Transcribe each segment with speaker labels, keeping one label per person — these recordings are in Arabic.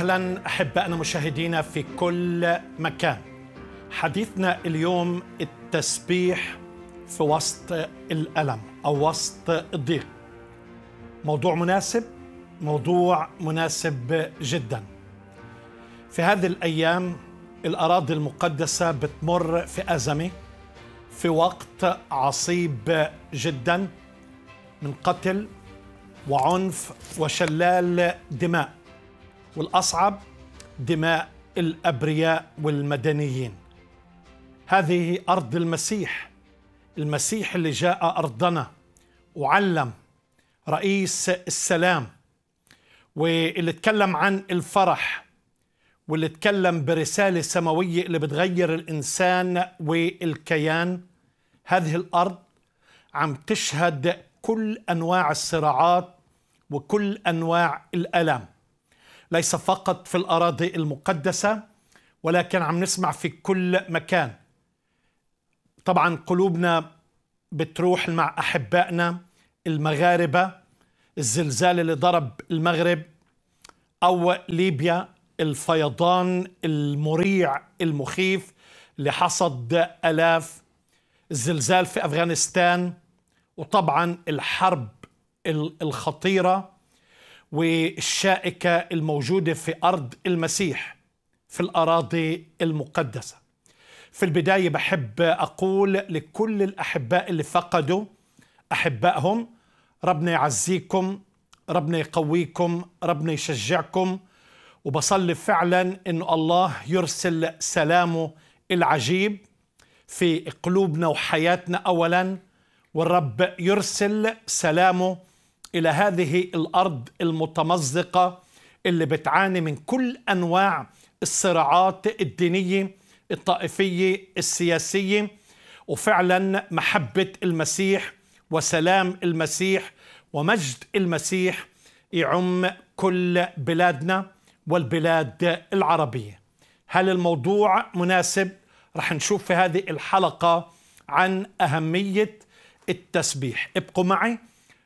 Speaker 1: اهلا احبائنا مشاهدينا في كل مكان. حديثنا اليوم التسبيح في وسط الالم او وسط الضيق. موضوع مناسب، موضوع مناسب جدا. في هذه الايام الاراضي المقدسه بتمر في ازمه في وقت عصيب جدا من قتل وعنف وشلال دماء والاصعب دماء الابرياء والمدنيين هذه ارض المسيح المسيح اللي جاء ارضنا وعلم رئيس السلام واللي تكلم عن الفرح واللي تكلم برسالة سماوية اللي بتغير الإنسان والكيان هذه الأرض عم تشهد كل أنواع الصراعات وكل أنواع الألم ليس فقط في الأراضي المقدسة ولكن عم نسمع في كل مكان طبعا قلوبنا بتروح مع أحبائنا المغاربة الزلزال اللي ضرب المغرب أو ليبيا الفيضان المريع المخيف اللي حصد آلاف الزلزال في أفغانستان وطبعا الحرب الخطيرة والشائكة الموجودة في أرض المسيح في الأراضي المقدسة في البداية بحب أقول لكل الأحباء اللي فقدوا أحبائهم ربنا يعزيكم ربنا يقويكم ربنا يشجعكم وبصلي فعلا أنه الله يرسل سلامه العجيب في قلوبنا وحياتنا أولا والرب يرسل سلامه الى هذه الارض المتمزقه اللي بتعاني من كل انواع الصراعات الدينيه الطائفيه السياسيه وفعلا محبه المسيح وسلام المسيح ومجد المسيح يعم كل بلادنا والبلاد العربيه هل الموضوع مناسب رح نشوف في هذه الحلقه عن اهميه التسبيح ابقوا معي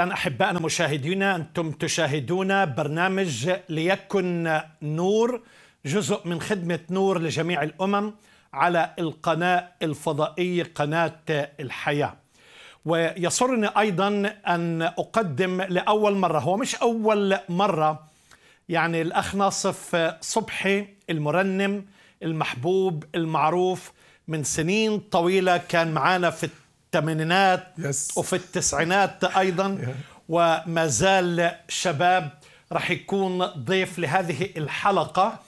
Speaker 1: اهلا احبائنا مشاهدينا انتم تشاهدون برنامج ليكن نور جزء من خدمه نور لجميع الامم على القناه الفضائيه قناه الحياه. ويسرني ايضا ان اقدم لاول مره هو مش اول مره يعني الاخ ناصف صبحي المرنم المحبوب المعروف من سنين طويله كان معنا في الثمانينات yes. وفي التسعينات أيضا yeah. وما زال شباب راح يكون ضيف لهذه الحلقة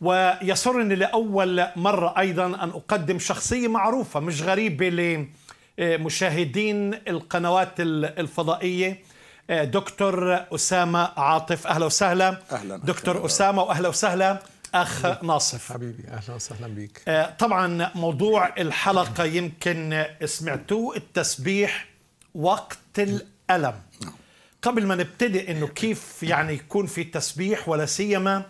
Speaker 1: ويسرني لأول مرة أيضا أن أقدم شخصية معروفة مش غريبة لمشاهدين القنوات الفضائية آه، دكتور أسامة عاطف أهلا وسهلا أهلا دكتور أسامة وأهلا وسهلا اخ ناصف حبيبي اهلا وسهلا بك آه، طبعا موضوع الحلقه يمكن سمعتوه التسبيح وقت الالم نعم. قبل ما نبتدئ انه كيف يعني يكون في تسبيح ولا سيما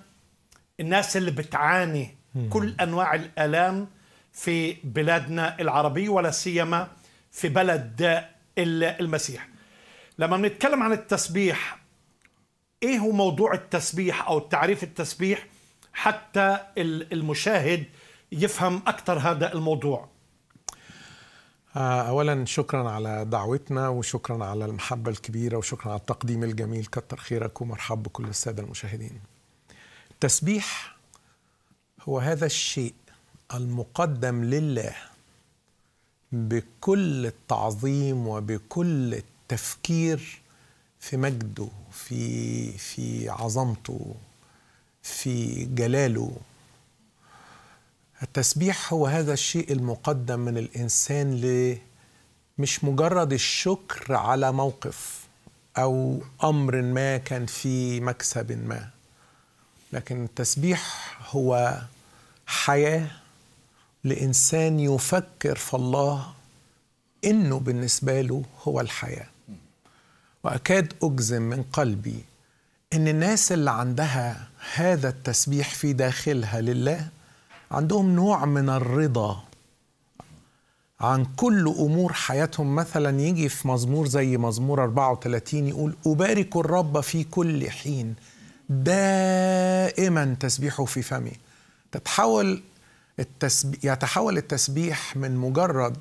Speaker 1: الناس اللي بتعاني كل انواع الالام في بلادنا العربيه ولا سيما في بلد المسيح لما بنتكلم عن التسبيح ايه هو موضوع التسبيح او تعريف التسبيح حتى المشاهد يفهم أكثر هذا الموضوع
Speaker 2: آه، اولا شكرا على دعوتنا وشكرا على المحبه الكبيره وشكرا على التقديم الجميل كتر خيرك ومرحب بكل الساده المشاهدين التسبيح هو هذا الشيء المقدم لله بكل التعظيم وبكل التفكير في مجده في في عظمته في جلاله التسبيح هو هذا الشيء المقدم من الانسان ل مش مجرد الشكر على موقف او امر ما كان في مكسب ما لكن التسبيح هو حياه لانسان يفكر في الله انه بالنسبه له هو الحياه واكاد اجزم من قلبي ان الناس اللي عندها هذا التسبيح في داخلها لله عندهم نوع من الرضا عن كل امور حياتهم مثلا يجي في مزمور زي مزمور 34 يقول ابارك الرب في كل حين دائما تسبيحه في فمي تتحول التسبيح يتحول التسبيح من مجرد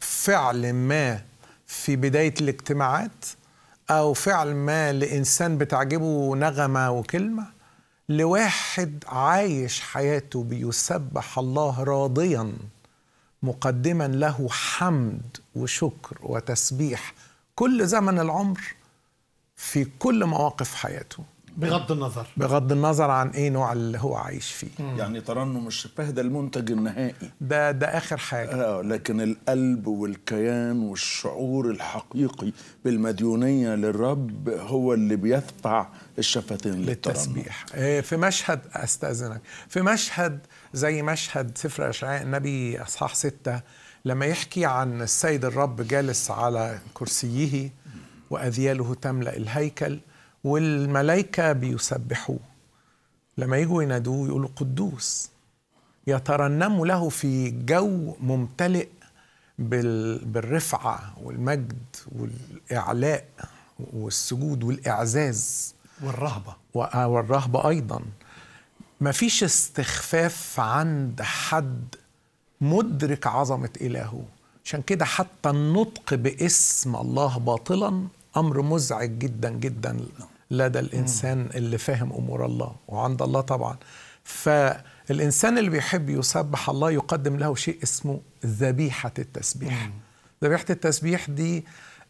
Speaker 2: فعل ما في بدايه الاجتماعات أو فعل ما لإنسان بتعجبه نغمة وكلمة لواحد عايش حياته بيسبح الله راضيا مقدما له حمد وشكر وتسبيح كل زمن العمر في كل مواقف حياته
Speaker 1: بغض النظر
Speaker 2: بغض النظر عن ايه نوع اللي هو عايش فيه مم.
Speaker 1: يعني ترنم
Speaker 3: الشفاه ده المنتج النهائي ده ده اخر حاجه آه لكن القلب والكيان والشعور الحقيقي بالمديونيه للرب هو اللي بيدفع الشفتين للتسبيح
Speaker 2: آه في مشهد استاذنك في مشهد زي مشهد سفر اشعياء النبي اصحاح ستة لما يحكي عن السيد الرب جالس على كرسيه واذياله تملا الهيكل والملائكة بيسبحوه لما يجوا ينادوه يقولوا قدوس يترنموا له في جو ممتلئ بالرفعة والمجد والإعلاء والسجود والإعزاز والرهبة آه، والرهبة أيضا مفيش استخفاف عند حد مدرك عظمة إلهه عشان كده حتى النطق باسم الله باطلا أمر مزعج جدا جدا لدى الإنسان اللي فاهم أمور الله وعند الله طبعا فالإنسان اللي بيحب يسبح الله يقدم له شيء اسمه ذبيحة التسبيح ذبيحة التسبيح دي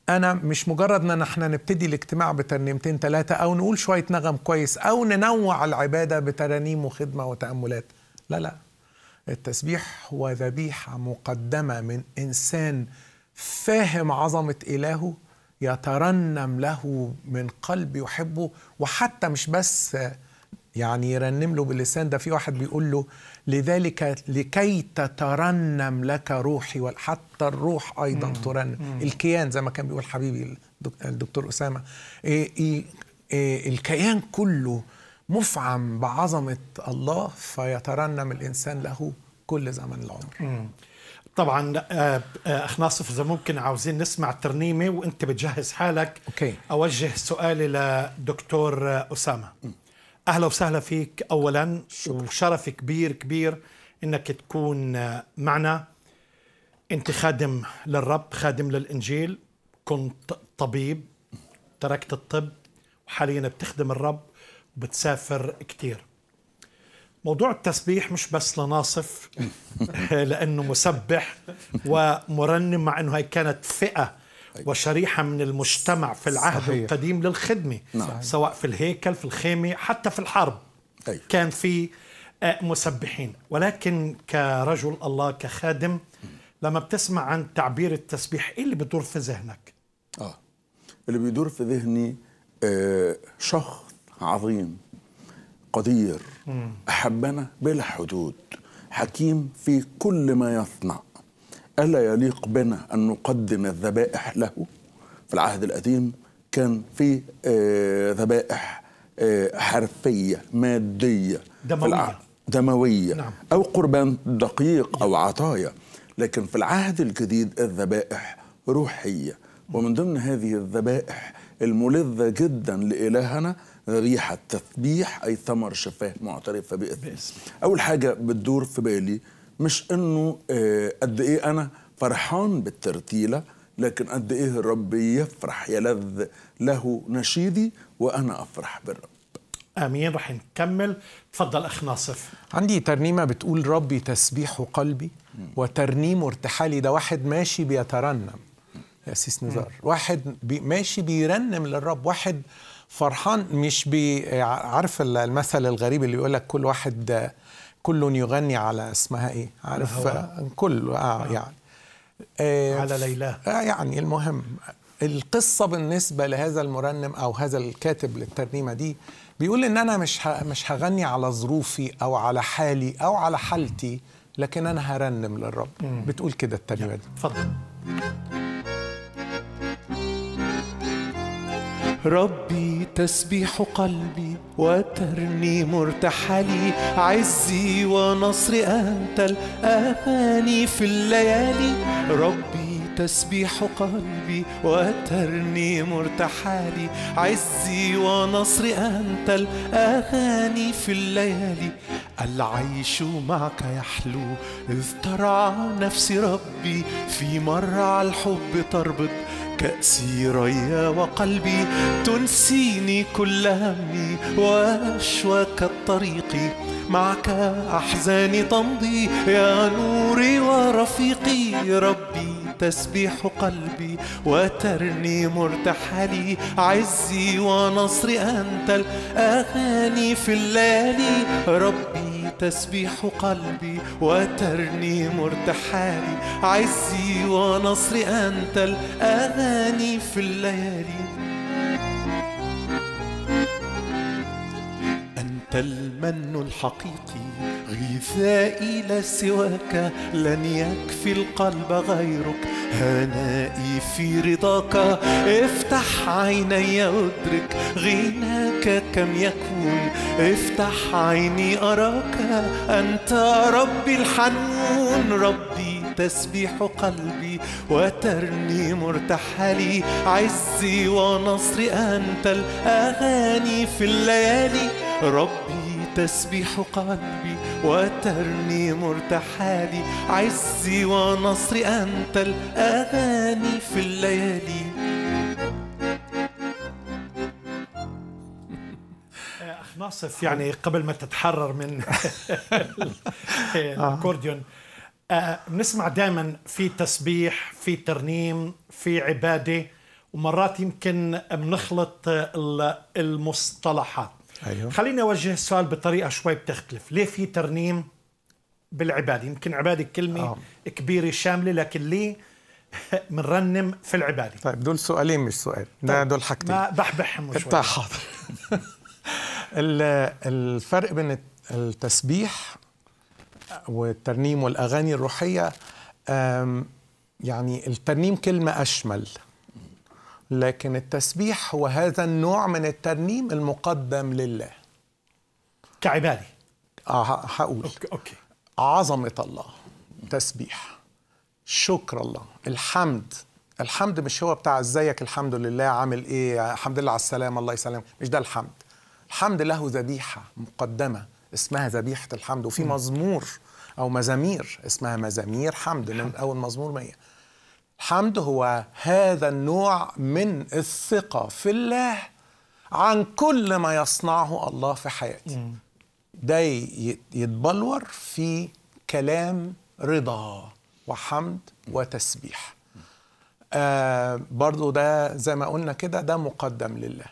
Speaker 2: أنا مش مجرد أن احنا نبتدي الاجتماع بترنيمتين ثلاثة أو نقول شوية نغم كويس أو ننوع العبادة بترانيم وخدمة وتأملات لا لا التسبيح هو ذبيحة مقدمة من إنسان فاهم عظمة إلهه يترنم له من قلب يحبه وحتى مش بس يعني يرنم له باللسان ده في واحد بيقول له لذلك لكي تترنم لك روحي حتى الروح ايضا مم. ترنم مم. الكيان زي ما كان بيقول حبيبي الدكتور اسامه إيه،, إيه إيه الكيان كله مفعم بعظمه الله فيترنم الانسان
Speaker 1: له كل زمن العمر مم. طبعا آه، آه، اخ ناصف اذا ممكن عاوزين نسمع ترنيمه وانت بتجهز حالك أوكي. اوجه سؤالي لدكتور آه، اسامه اهلا وسهلا فيك اولا شكرا. وشرف كبير كبير انك تكون معنا انت خادم للرب خادم للانجيل كنت طبيب تركت الطب وحاليا بتخدم الرب وبتسافر كثير موضوع التسبيح مش بس لناصف لانه مسبح ومرنم مع انه هي كانت فئه وشريحه من المجتمع في العهد صحيح. القديم للخدمه نعم. سواء في الهيكل في الخيمه حتى في الحرب أي. كان في آه، مسبحين ولكن كرجل الله كخادم لما بتسمع عن تعبير التسبيح ايه اللي بيدور في ذهنك
Speaker 3: اه اللي بيدور في ذهني آه شخص عظيم قدير أحبنا بلا حدود حكيم في كل ما يصنع ألا يليق بنا أن نقدم الذبائح له في العهد القديم كان في آه، ذبائح آه، حرفية مادية دموية دموية نعم. أو قربان دقيق أو عطايا لكن في العهد الجديد الذبائح روحية ومن ضمن هذه الذبائح الملذة جدا لإلهنا ريحة تسبيح أي ثمر شفاه معترفة بإثم أول حاجة بتدور في بالي مش إنه آه، قد إيه أنا فرحان بالترتيلة لكن قد إيه الرب يفرح يلذ له نشيدي وأنا أفرح
Speaker 1: بالرب امين رح نكمل تفضل اخ ناصف عندي ترنيمه بتقول
Speaker 2: ربي تسبيح قلبي وترنيم ارتحالي ده واحد ماشي بيترنم يا سيس نزار واحد بي ماشي بيرنم للرب واحد فرحان مش عارف المثل الغريب اللي بيقول لك كل واحد كل يغني على اسمها ايه عارف كل آه،, اه يعني آه على ليلى آه يعني المهم القصة بالنسبة لهذا المرنم أو هذا الكاتب للترنيمة دي بيقول إن أنا مش مش هغني على ظروفي أو على حالي أو على حالتي لكن أنا هرنم للرب بتقول كده الترنيمة دي اتفضل
Speaker 4: ربي تسبيح قلبي وترنيم ارتحلي عزي ونصري أنت الأماني في الليالي ربي تسبيح قلبي وترنيم ارتحالي عزي ونصري أنت الأغاني في الليالي العيش معك يحلو إذ ترعى نفسي ربي في مرعى الحب تربط كأسي ريا وقلبي تنسيني كل همي وأشواك الطريق معك أحزاني تمضي يا نوري ورفيقي ربي تسبيح قلبي وترني مرتحلي عزي ونصري أنت الأغاني في الليالي ربي تسبيح قلبي وترنيم ارتحالي عزي ونصري أنت الأغاني في الليالي أنت المن الحقيقي غذائي لا سواك لن يكفي القلب غيرك هنائي في رضاك افتح عيني أدرك غناك كم يكون افتح عيني أراك أنت ربي الحنون ربي تسبيح قلبي وترني مرتحلي عزي ونصري أنت الأغاني في الليالي ربي تسبيح قلبي وترني مرتحالي عزي ونصري أنت الأغاني
Speaker 1: في الليالي أخ ناصف يعني قبل ما تتحرر من آه. الأكورديون آه، بنسمع دائما في تسبيح في ترنيم في عبادة ومرات يمكن بنخلط المصطلحات أيوه. خليني أوجه السؤال بطريقة شوي بتختلف ليه في ترنيم بالعبادة يمكن عبادة كلمة أوه. كبيرة شاملة لكن ليه بنرنم في العبادة طيب دول سؤالين مش سؤال ده طيب، دول حاجتين ما بحبحهم شوي حاضر
Speaker 2: الفرق بين التسبيح والترنيم والأغاني الروحية يعني الترنيم كلمة أشمل لكن التسبيح هو هذا النوع من الترنيم المقدم لله كعباده آه هقول أوكي. أوكي. عظمة الله تسبيح شكر الله الحمد الحمد مش هو بتاع ازيك الحمد لله عامل ايه الحمد لله على السلامه الله يسلمك مش ده الحمد الحمد له ذبيحه مقدمه اسمها ذبيحه الحمد وفي مزمور او مزامير اسمها مزامير حمد من اول مزمور 100 حمد هو هذا النوع من الثقة في الله عن كل ما يصنعه الله في حياتي ده يتبلور في كلام رضا وحمد وتسبيح آه برضو ده زي ما قلنا كده ده مقدم لله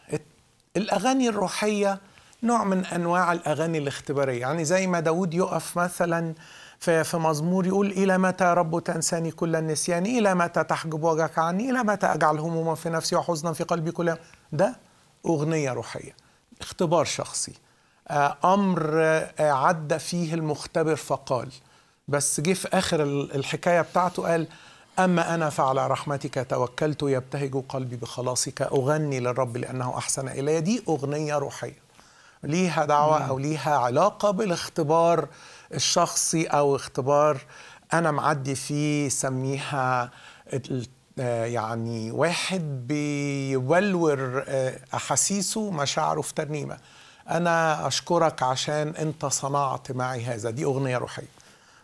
Speaker 2: الأغاني الروحية نوع من أنواع الأغاني الاختبارية يعني زي ما داود يقف مثلاً في مزمور يقول إلى متى رب تنساني كل النسيان يعني إلى متى تحجب وجهك عني إلى متى أجعل هموما في نفسي وحزنا في قلبي كل ده أغنية روحية اختبار شخصي آه، أمر آه، عدى فيه المختبر فقال بس جه في آخر الحكاية بتاعته قال أما أنا فعلى رحمتك توكلت يبتهج قلبي بخلاصك أغني للرب لأنه أحسن إلي دي أغنية روحية ليها دعوة أو ليها علاقة بالاختبار الشخصي او اختبار انا معدي فيه سميها يعني واحد بيولور آه، احاسيسه مشاعره في ترنيمه انا اشكرك عشان انت صنعت معي هذا دي اغنيه روحيه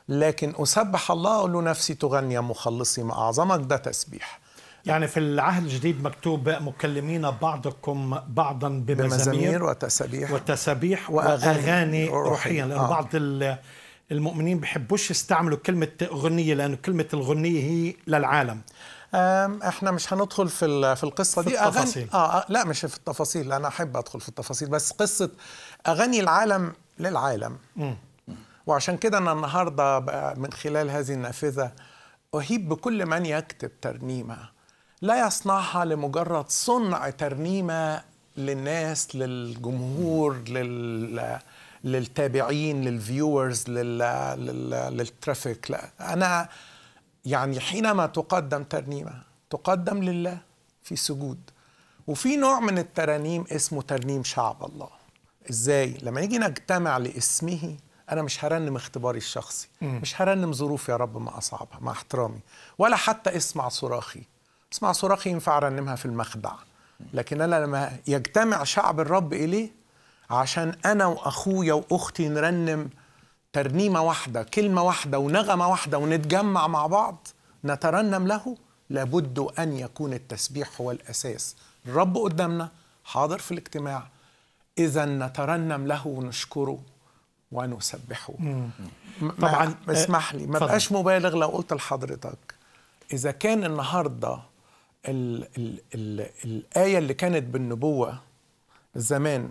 Speaker 2: لكن اسبح الله اقول له نفسي تغني يا مخلصي ما اعظمك ده تسبيح
Speaker 1: يعني في العهد الجديد مكتوب مكلمين بعضكم بعضا بمزامير, بمزامير وتسابيح وتسابيح واغاني روحيه لان آه. بعض المؤمنين بحبوش يستعملوا كلمه اغنيه لانه كلمه الغنيه هي للعالم احنا مش هندخل في في القصه
Speaker 5: في دي التفاصيل
Speaker 2: آه،, اه لا مش في التفاصيل انا احب ادخل في التفاصيل بس قصه اغاني العالم للعالم م. وعشان كده انا النهارده من خلال هذه النافذه اهيب بكل من يكتب ترنيمه لا يصنعها لمجرد صنع ترنيمه للناس للجمهور لل للتابعين للفيورز لل... لل... للترافيك لا انا يعني حينما تقدم ترنيمه تقدم لله في سجود وفي نوع من الترانيم اسمه ترنيم شعب الله ازاي لما نيجي نجتمع لاسمه انا مش هرنم اختباري الشخصي مش هرنم ظروفي يا رب ما اصعبها مع احترامي ولا حتى اسمع صراخي اسمع صراخي ينفع رنمها في المخدع لكن أنا لما يجتمع شعب الرب إليه عشان أنا وأخويا وأختي نرنم ترنيمة واحدة كلمة واحدة ونغمة واحدة ونتجمع مع بعض نترنم له لابد أن يكون التسبيح هو الأساس الرب قدامنا حاضر في الاجتماع إذا نترنم له ونشكره ونسبحه طبعا اسمح لي ما بقاش مبالغ لو قلت لحضرتك إذا كان النهارده الـ الـ الـ الآية اللي كانت بالنبوة زمان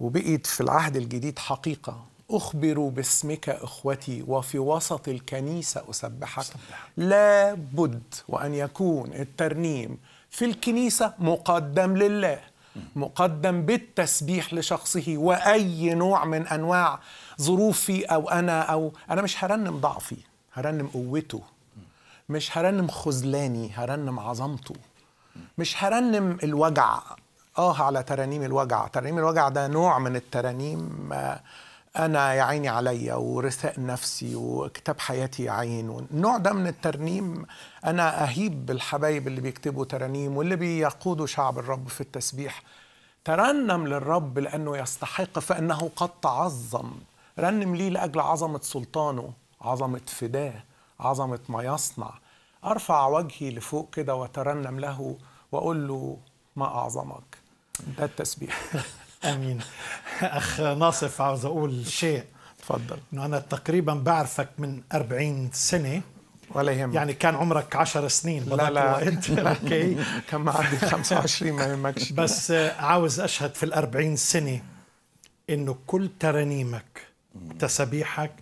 Speaker 2: وبقيت في العهد الجديد حقيقة أخبروا باسمك إخوتي وفي وسط الكنيسة أسبحك لا بد وأن يكون الترنيم في الكنيسة مقدم لله مقدم بالتسبيح لشخصه وأي نوع من أنواع ظروفي أو أنا أو أنا مش هرنم ضعفي هرنم قوته مش هرنم خذلاني هرنم عظمته مش هرنم الوجع اه على ترانيم الوجع ترانيم الوجع ده نوع من الترانيم آه، انا يا عيني عليا ورثاء نفسي وكتاب حياتي يا عين والنوع ده من الترنيم انا اهيب بالحبايب اللي بيكتبوا ترانيم واللي بيقودوا شعب الرب في التسبيح ترنم للرب لانه يستحق فانه قد تعظم رنم ليه لاجل عظمه سلطانه عظمه فداه عظمة ما يصنع أرفع وجهي لفوق كده وأترنم
Speaker 1: له وأقول له ما أعظمك ده التسبيح امين اخ ناصف عاوز اقول شيء تفضل انه انا تقريبا بعرفك من 40 سنه ولا يهمك يعني كان عمرك 10 سنين لا لا انت اوكي كان معدي 25 ما يهمكش بس عاوز اشهد في ال 40 سنه انه كل ترانيمك تسبيحك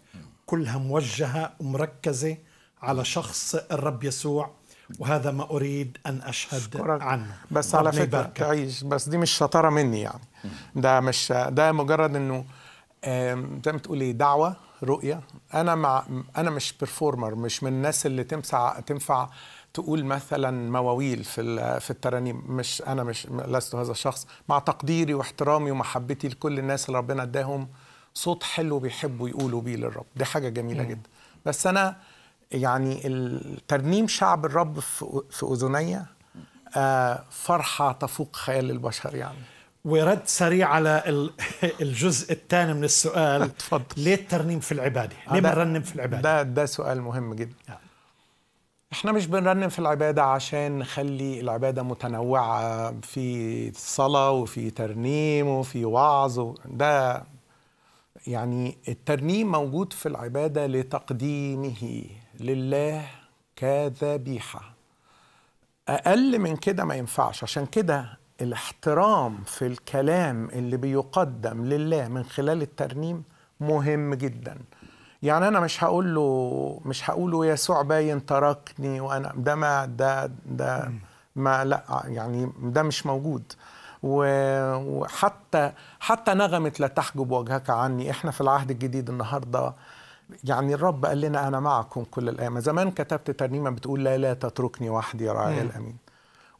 Speaker 1: كلها موجهه ومركزه على شخص الرب يسوع وهذا ما اريد ان اشهد شكرك. عنه بس على فكره باركة.
Speaker 2: تعيش بس دي مش شطاره مني يعني ده مش ده مجرد انه زي ما تقول ايه دعوه رؤيه انا مع انا مش بيرفورمر مش من الناس اللي تمسع تنفع تقول مثلا مواويل في في الترانيم مش انا مش لست هذا الشخص مع تقديري واحترامي ومحبتي لكل الناس اللي ربنا اداهم صوت حلو بيحبوا يقولوا بيه للرب دي حاجه جميله مم. جدا بس انا يعني ترنيم شعب الرب في اذنيا
Speaker 1: آه، فرحه تفوق خيال البشر يعني ورد سريع على الجزء الثاني من السؤال اتفضل ليه الترنيم في العباده؟ ليه بنرنم في
Speaker 2: العباده؟ ده ده سؤال مهم جدا نعم. احنا مش بنرنم في العبادة عشان نخلي العبادة متنوعة في صلاة وفي ترنيم وفي وعظ ده يعني الترنيم موجود في العبادة لتقديمه لله كذبيحة أقل من كده ما ينفعش عشان كده الاحترام في الكلام اللي بيقدم لله من خلال الترنيم مهم جدا يعني انا مش هقول له مش هقول له يسوع باين تركني وانا ده ما ده ده ما لا يعني ده مش موجود وحتى حتى نغمة لا تحجب وجهك عني احنا في العهد الجديد النهارده يعني الرب قال لنا انا معكم كل الايام زمان كتبت ترنيمه بتقول لا لا تتركني وحدي يا راعي الامين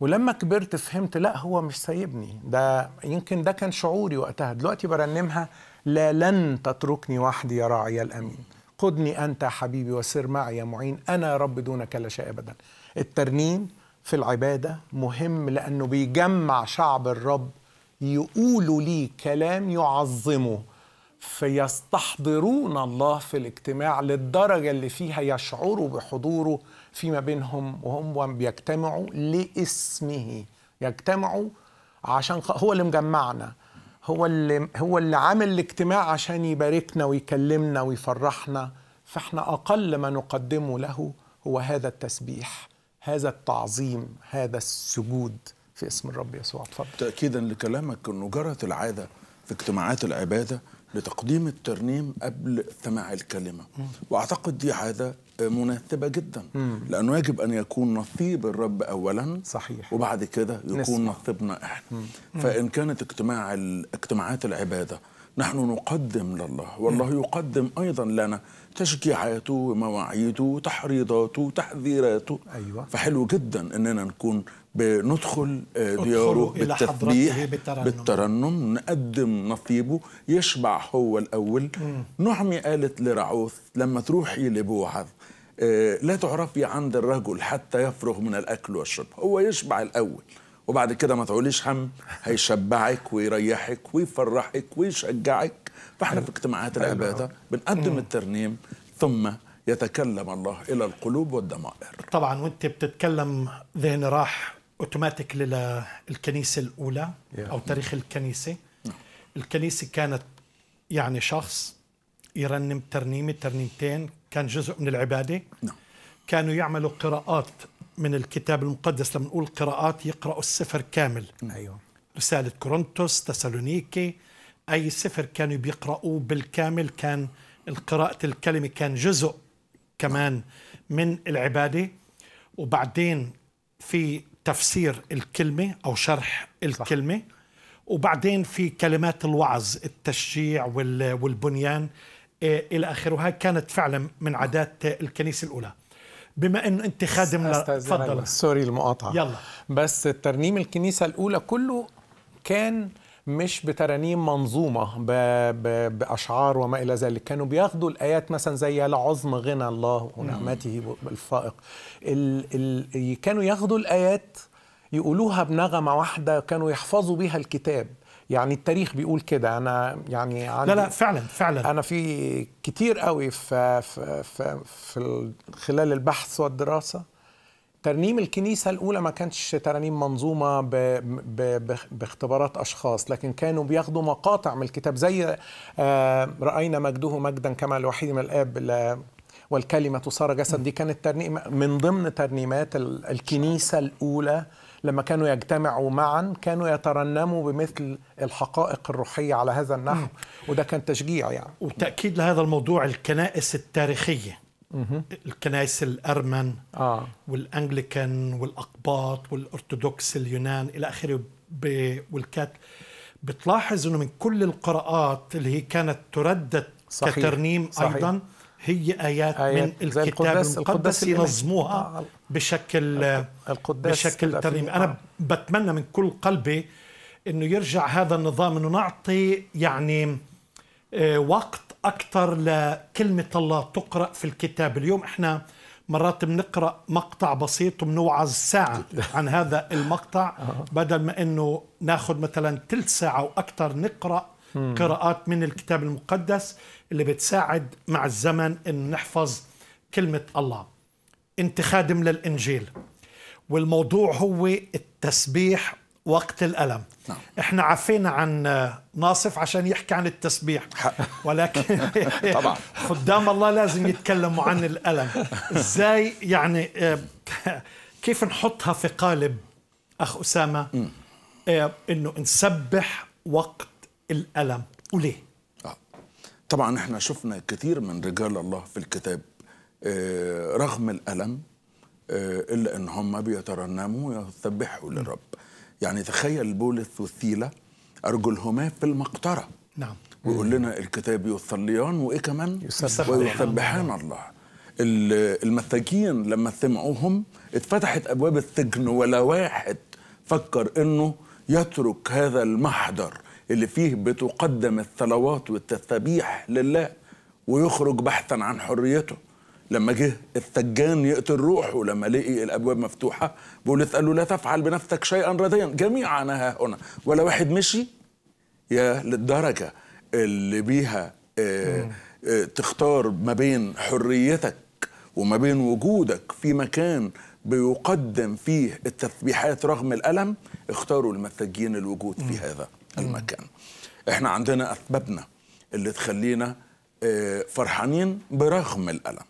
Speaker 2: ولما كبرت فهمت لا هو مش سايبني ده يمكن ده كان شعوري وقتها دلوقتي برنمها لا لن تتركني وحدي يا راعي الامين قدني انت حبيبي وسر معي يا معين انا رب دونك لا شيء ابدا الترنيم في العبادة مهم لأنه بيجمع شعب الرب يقولوا ليه كلام يعظمه فيستحضرون الله في الاجتماع للدرجة اللي فيها يشعروا بحضوره فيما بينهم وهم بيجتمعوا لاسمه يجتمعوا عشان هو اللي مجمعنا هو اللي هو اللي عامل الاجتماع عشان يباركنا ويكلمنا ويفرحنا فاحنا اقل ما نقدمه له هو هذا التسبيح هذا التعظيم هذا
Speaker 3: السجود في اسم الرب يسوع اتفضل تاكيدا لكلامك انه جرت العاده في اجتماعات العباده لتقديم الترنيم قبل سماع الكلمه م. واعتقد دي عاده مناسبة جدا لأنه يجب أن يكون نصيب الرب أولا صحيح وبعد كده يكون نصيبنا إحنا فإن كانت اجتماع اجتماعات العبادة نحن نقدم لله نعم. والله يقدم أيضا لنا تشجيعاته ومواعيده وتحريضاته وتحذيراته أيوة. فحلو جدا أننا نكون بندخل آه، دياره بالتسبيح بالترنم. بالترنم نقدم نصيبه يشبع هو الأول نعمي قالت لرعوث لما تروحي لبوعظ آه، لا تعرفي عند الرجل حتى يفرغ من الأكل والشرب هو يشبع الأول وبعد كده ما تعوليش هم هيشبعك ويريحك ويفرحك ويشجعك فاحنا في اجتماعات أيوة. العباده أيوة. بنقدم الترنيم ثم يتكلم الله الى القلوب والضمائر
Speaker 1: طبعا وانت بتتكلم ذهني راح اوتوماتيك للكنيسه الاولى او تاريخ mm. الكنيسه الكنيسه كانت يعني شخص يرنم ترنيمه ترنيمتين كان جزء من العباده كانوا يعملوا قراءات من الكتاب المقدس لما نقول قراءات يقرأوا السفر كامل أيوة. رسالة كورنثوس تسالونيكي أي سفر كانوا بيقرأوه بالكامل كان القراءة الكلمة كان جزء كمان من العبادة وبعدين في تفسير الكلمة أو شرح الكلمة صح. وبعدين في كلمات الوعظ التشجيع والبنيان إلى آخره وهي كانت فعلا من عادات الكنيسة الأولى بما انه انت خادم تفضل
Speaker 2: سوري المقاطعه يلا بس الترنيم الكنيسه الاولى كله كان مش بترانيم منظومه بـ بـ باشعار وما الى ذلك كانوا بياخدوا الايات مثلا زي لعظم غنى الله ونعمته الفائق الـ الـ كانوا ياخدوا الايات يقولوها بنغمه واحده كانوا يحفظوا بها الكتاب يعني التاريخ بيقول كده انا يعني لا لا فعلا فعلا انا في كتير قوي في في, في, في خلال البحث والدراسه ترنيم الكنيسه الاولى ما كانتش ترانيم منظومه بـ بـ باختبارات اشخاص لكن كانوا بياخدوا مقاطع من الكتاب زي آه، راينا مجده مجدا كما الوحيد من الاب والكلمة صار جسد دي كانت ترنيمة من ضمن ترنيمات الكنيسة الأولى لما كانوا يجتمعوا معا كانوا يترنموا بمثل الحقائق الروحية على هذا النحو وده كان تشجيع يعني
Speaker 1: وتأكيد لهذا الموضوع الكنائس التاريخية الكنائس الأرمن آه. والأنجليكان والأقباط والأرثوذكس اليونان إلى آخره والكات بتلاحظ أنه من كل القراءات اللي هي كانت تردد صحيح. كترنيم صحيح. أيضا هي آيات, آيات من الكتاب القدس, القدس ينظموها آه. بشكل القداس بشكل ترميم انا بتمنى من كل قلبي انه يرجع هذا النظام انه نعطي يعني آه، وقت اكثر لكلمه الله تقرا في الكتاب اليوم احنا مرات بنقرا مقطع بسيط وبنوعظ ساعه عن هذا المقطع بدل ما انه ناخذ مثلا ثلث ساعه واكثر نقرا قراءات من الكتاب المقدس اللي بتساعد مع الزمن انه نحفظ كلمه الله أنت خادم للإنجيل والموضوع هو التسبيح وقت الألم نعم. احنا عفينا عن ناصف عشان يحكي عن التسبيح ولكن طبعا خدام الله لازم يتكلموا عن الألم ازاي يعني آه، كيف نحطها في قالب أخ أسامة آه، انه نسبح وقت الألم وليه آه.
Speaker 3: طبعا احنا شفنا كثير من رجال الله في الكتاب آه، رغم الألم آه، إلا إن هم بيترنموا ويسبحوا للرب يعني تخيل بولس والثيلة أرجلهما في المقطرة نعم ويقول لنا الكتاب يصليان وإيه كمان ويسبحان الله المساكين لما سمعوهم اتفتحت أبواب السجن ولا واحد فكر إنه يترك هذا المحضر اللي فيه بتقدم الصلوات والتسبيح لله ويخرج بحثا عن حريته لما جه السجان يقتل روحه لما لقي الابواب مفتوحه بولس قال له لا تفعل بنفسك شيئا رديا جميعنا ها هنا ولا واحد مشي يا للدرجه اللي بيها آه آه تختار ما بين حريتك وما بين وجودك في مكان بيقدم فيه التسبيحات رغم الألم اختاروا المساجين الوجود في هذا المكان احنا عندنا أسبابنا اللي تخلينا آه، فرحانين برغم الألم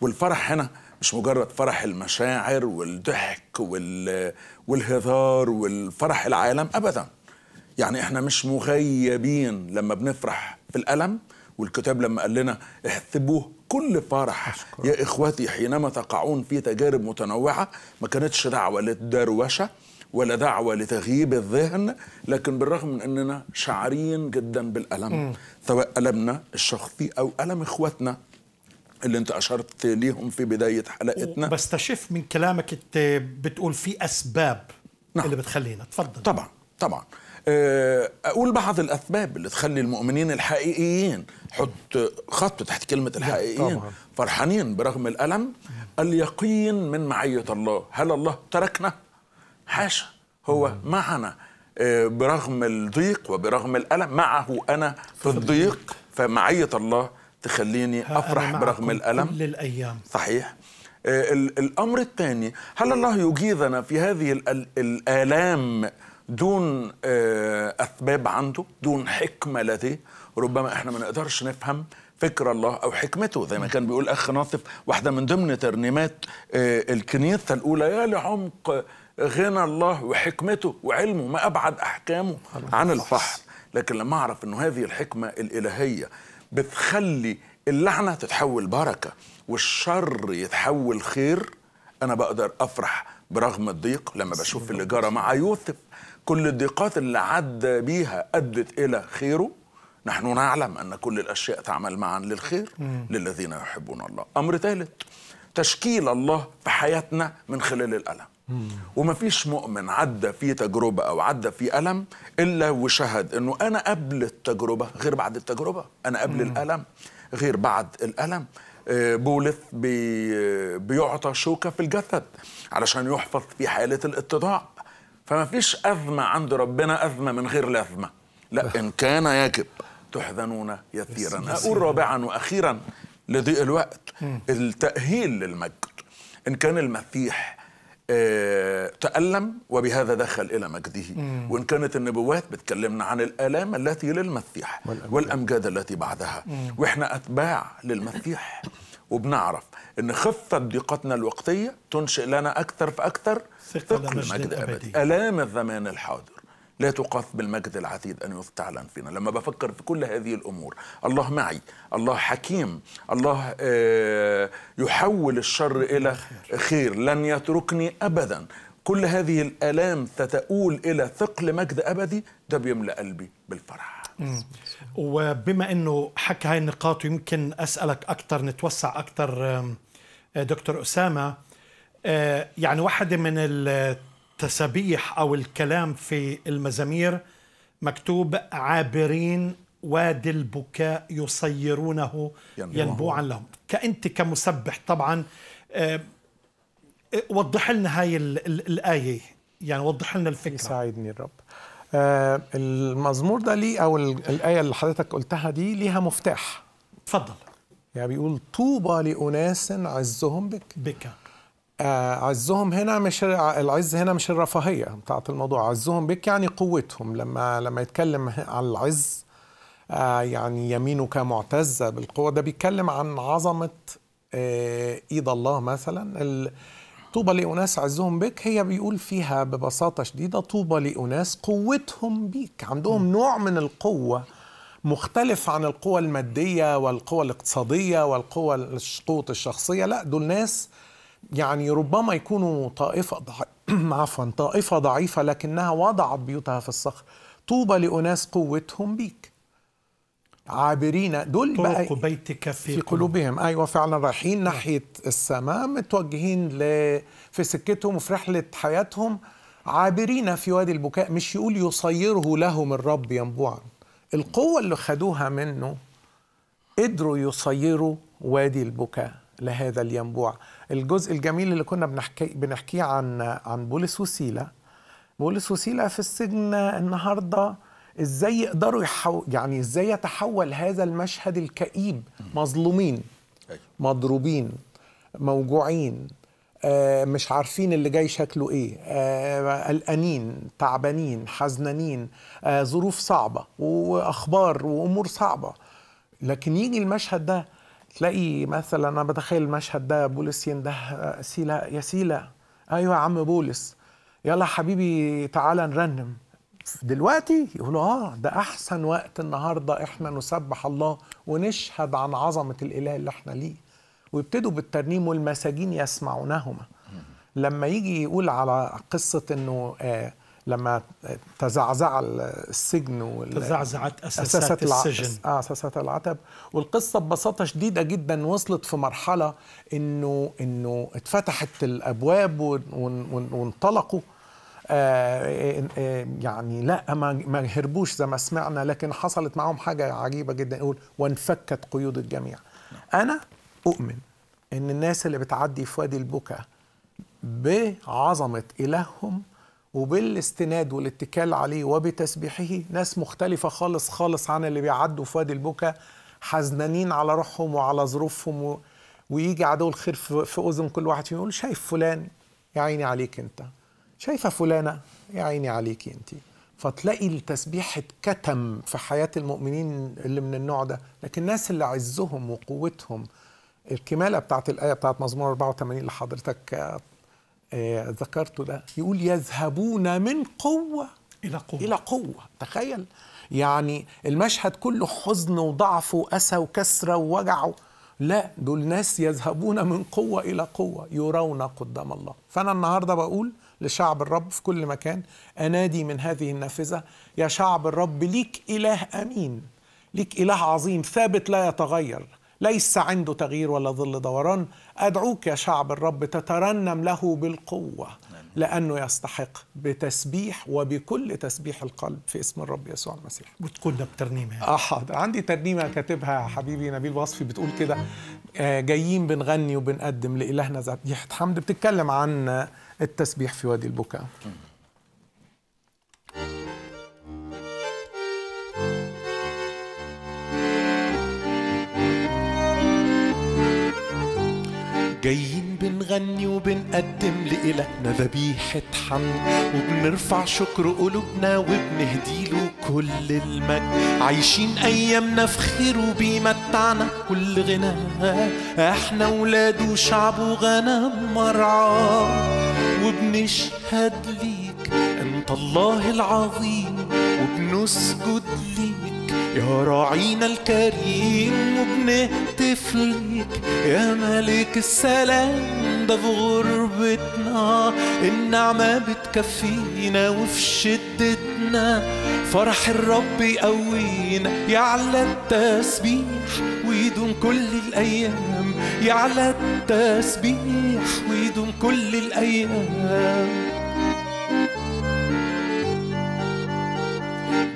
Speaker 3: والفرح هنا مش مجرد فرح المشاعر والضحك وال... والهزار والفرح العالم ابدا يعني احنا مش مغيبين لما بنفرح في الالم والكتاب لما قال لنا احسبوه كل فرح يا اخواتي حينما تقعون في تجارب متنوعه ما كانتش دعوه للدروشه ولا دعوه لتغييب الذهن لكن بالرغم من اننا شعرين جدا بالالم م. سواء المنا الشخصي او الم اخواتنا اللي انت اشرت ليهم في بدايه حلقتنا
Speaker 1: بستشف من كلامك انت بتقول في اسباب نعم. اللي بتخلينا تفضل طبعا طبعا آه، اقول بعض الاسباب اللي
Speaker 3: تخلي المؤمنين الحقيقيين حط خط تحت كلمه الحقيقيين طبعا. فرحانين برغم الالم اليقين من معيه الله هل الله تركنا حاشا هو نعم. معنا آه، برغم الضيق وبرغم الالم معه انا في الضيق فمعيه الله تخليني أفرح برغم الألم كل الأيام صحيح آه، الأمر الثاني هل الله يجيزنا في هذه الآلام دون آه، أسباب عنده دون حكمة لديه ربما احنا ما نقدرش نفهم فكر الله او حكمته زي ما كان بيقول اخ ناصف واحده من ضمن ترنيمات آه، الكنيسه الاولى يا لعمق غنى الله وحكمته وعلمه ما ابعد احكامه عن الفحص لكن لما اعرف انه هذه الحكمه الالهيه بتخلي اللعنه تتحول بركه والشر يتحول خير انا بقدر افرح برغم الضيق لما بشوف اللي جرى مع يوسف كل الضيقات اللي عدى بيها ادت الى خيره نحن نعلم ان كل الاشياء تعمل معا للخير للذين يحبون الله امر ثالث تشكيل الله في حياتنا من خلال الالم ومفيش مؤمن عدى في تجربة أو عدى في ألم إلا وشهد أنه أنا قبل التجربة غير بعد التجربة أنا قبل مم. الألم غير بعد الألم آه، بولث بي بيعطى شوكة في الجسد علشان يحفظ في حالة الاتضاع فما فيش أزمة عند ربنا أزمة من غير لازمة لا إن كان يجب تحزنون يسيرا أقول رابعا وأخيرا لضيق الوقت التأهيل للمجد إن كان المسيح آه، تألم وبهذا دخل إلى مجده مم. وإن كانت النبوات بتكلمنا عن الآلام التي للمسيح والأمجاد, والأمجاد التي بعدها مم. وإحنا أتباع للمسيح وبنعرف ان خفه ضيقتنا الوقتيه تنشئ لنا اكثر فاكثر ثقل مجد ابدي الام الزمان الحاضر لا تقاف بالمجد العتيد أن يفتح لنا فينا لما بفكر في كل هذه الأمور الله معي الله حكيم الله آه، يحول الشر إلى خير لن يتركني أبدا كل هذه الآلام تتؤول إلى ثقل مجد أبدي ده بيملأ قلبي بالفرح
Speaker 1: وبما أنه حكى هاي النقاط يمكن أسألك أكثر نتوسع أكثر آه، دكتور أسامة آه، يعني واحدة من التسبيح أو الكلام في المزامير مكتوب عابرين وادي البكاء يصيرونه
Speaker 4: يعني ينبوعا
Speaker 1: لهم كأنت كمسبح طبعا آه، وضح لنا هاي الآية يعني وضح لنا الفكرة يساعدني الرب آه، المزمور ده ليه أو الآية
Speaker 2: اللي حضرتك قلتها دي ليها مفتاح اتفضل يعني بيقول طوبى لأناس عزهم بك بك آه، عزهم هنا مش العز هنا مش الرفاهيه بتاعت الموضوع عزهم بك يعني قوتهم لما لما يتكلم عن العز آه، يعني يمينك معتزه بالقوه ده بيتكلم عن عظمه آه، ايد الله مثلا طوبى لاناس عزهم بك هي بيقول فيها ببساطه شديده طوبى لاناس قوتهم بيك عندهم نوع من القوه مختلف عن القوى الماديه والقوى الاقتصاديه والقوى الشقوط الشخصيه لا دول ناس يعني ربما يكونوا طائفة عفوا طائفة ضعيفة لكنها وضعت بيوتها في الصخر طوبى لأناس قوتهم بيك عابرين دول بقى بيتك في, في قلوبهم ايوه فعلا رايحين نعم. ناحيه السماء متوجهين ل... في سكتهم وفي رحله حياتهم عابرين في وادي البكاء مش يقول يصيره لهم الرب ينبوعا القوه اللي خدوها منه قدروا يصيروا وادي البكاء لهذا الينبوع الجزء الجميل اللي كنا بنحكي بنحكيه عن عن بولس وسيله بولس وسيله في السجن النهارده ازاي يقدروا يحو... يعني ازاي يتحول هذا المشهد الكئيب مظلومين أيوة. مضروبين موجوعين آه، مش عارفين اللي جاي شكله ايه آه، قلقانين تعبانين حزنانين آه، ظروف صعبه واخبار وامور صعبه لكن يجي المشهد ده تلاقي مثلا انا بتخيل المشهد ده بولس ينده سيلا يا سيلا ايوه يا عم بولس يلا حبيبي تعالى نرنم دلوقتي يقولوا اه ده احسن وقت النهارده احنا نسبح الله ونشهد عن عظمه الاله اللي احنا ليه ويبتدوا بالترنيم والمساجين يسمعونهما لما يجي يقول على قصه انه آه لما تزعزع السجن تزعزعت أساسات, أساسات السجن اه أساسات العتب والقصة ببساطة شديدة جدا وصلت في مرحلة إنه إنه اتفتحت الأبواب وانطلقوا آه، يعني لا ما ما هربوش زي ما سمعنا لكن حصلت معاهم حاجة عجيبة جدا يقول وانفكت قيود الجميع أنا أؤمن إن الناس اللي بتعدي في وادي البكا بعظمة إلههم وبالاستناد والاتكال عليه وبتسبيحه ناس مختلفة خالص خالص عن اللي بيعدوا في وادي البكا حزنانين على روحهم وعلى ظروفهم و... ويجي عدو الخير في... في أذن كل واحد يقول شايف فلان يا عيني عليك أنت شايفة فلانة يا عيني عليك أنت فتلاقي التسبيح اتكتم في حياة المؤمنين اللي من النوع ده لكن الناس اللي عزهم وقوتهم الكمالة بتاعت الآية بتاعت مزمور 84 اللي حضرتك آه، ذكرته ده يقول يذهبون من قوة إلى قوة إلى قوة تخيل يعني المشهد كله حزن وضعف وأسى وكسرة ووجع لا دول ناس يذهبون من قوة إلى قوة يرون قدام الله فأنا النهاردة بقول لشعب الرب في كل مكان أنادي من هذه النافذة يا شعب الرب ليك إله أمين ليك إله عظيم ثابت لا يتغير ليس عنده تغيير ولا ظل دوران أدعوك يا شعب الرب تترنم له بالقوة لأنه يستحق بتسبيح وبكل تسبيح القلب في اسم الرب يسوع المسيح
Speaker 1: ده بترنيمة
Speaker 2: يعني. أحد عندي ترنيمة كاتبها حبيبي نبيل وصفي بتقول كده آه. آه، جايين بنغني وبنقدم لإلهنا ذبيحة حمد بتتكلم عن التسبيح في وادي البكاء
Speaker 4: جايين بنغني وبنقدم لإلهنا ذبيحة حمد وبنرفع شكر قلوبنا وبنهديله كل المجد عايشين أيامنا في خير وبيمتعنا كل غنى احنا ولاد وشعبه وغنم مرعاه وبنشهد ليك انت الله العظيم وبنسجد ليك يا
Speaker 3: راعينا
Speaker 4: الكريم وبنهتف ليك يا ملك السلام ده في غربتنا النعمة بتكفينا وفي شدتنا فرح الرب يقوينا يعلى التسبيح ويدوم كل الأيام يعلى التسبيح ويدوم كل الأيام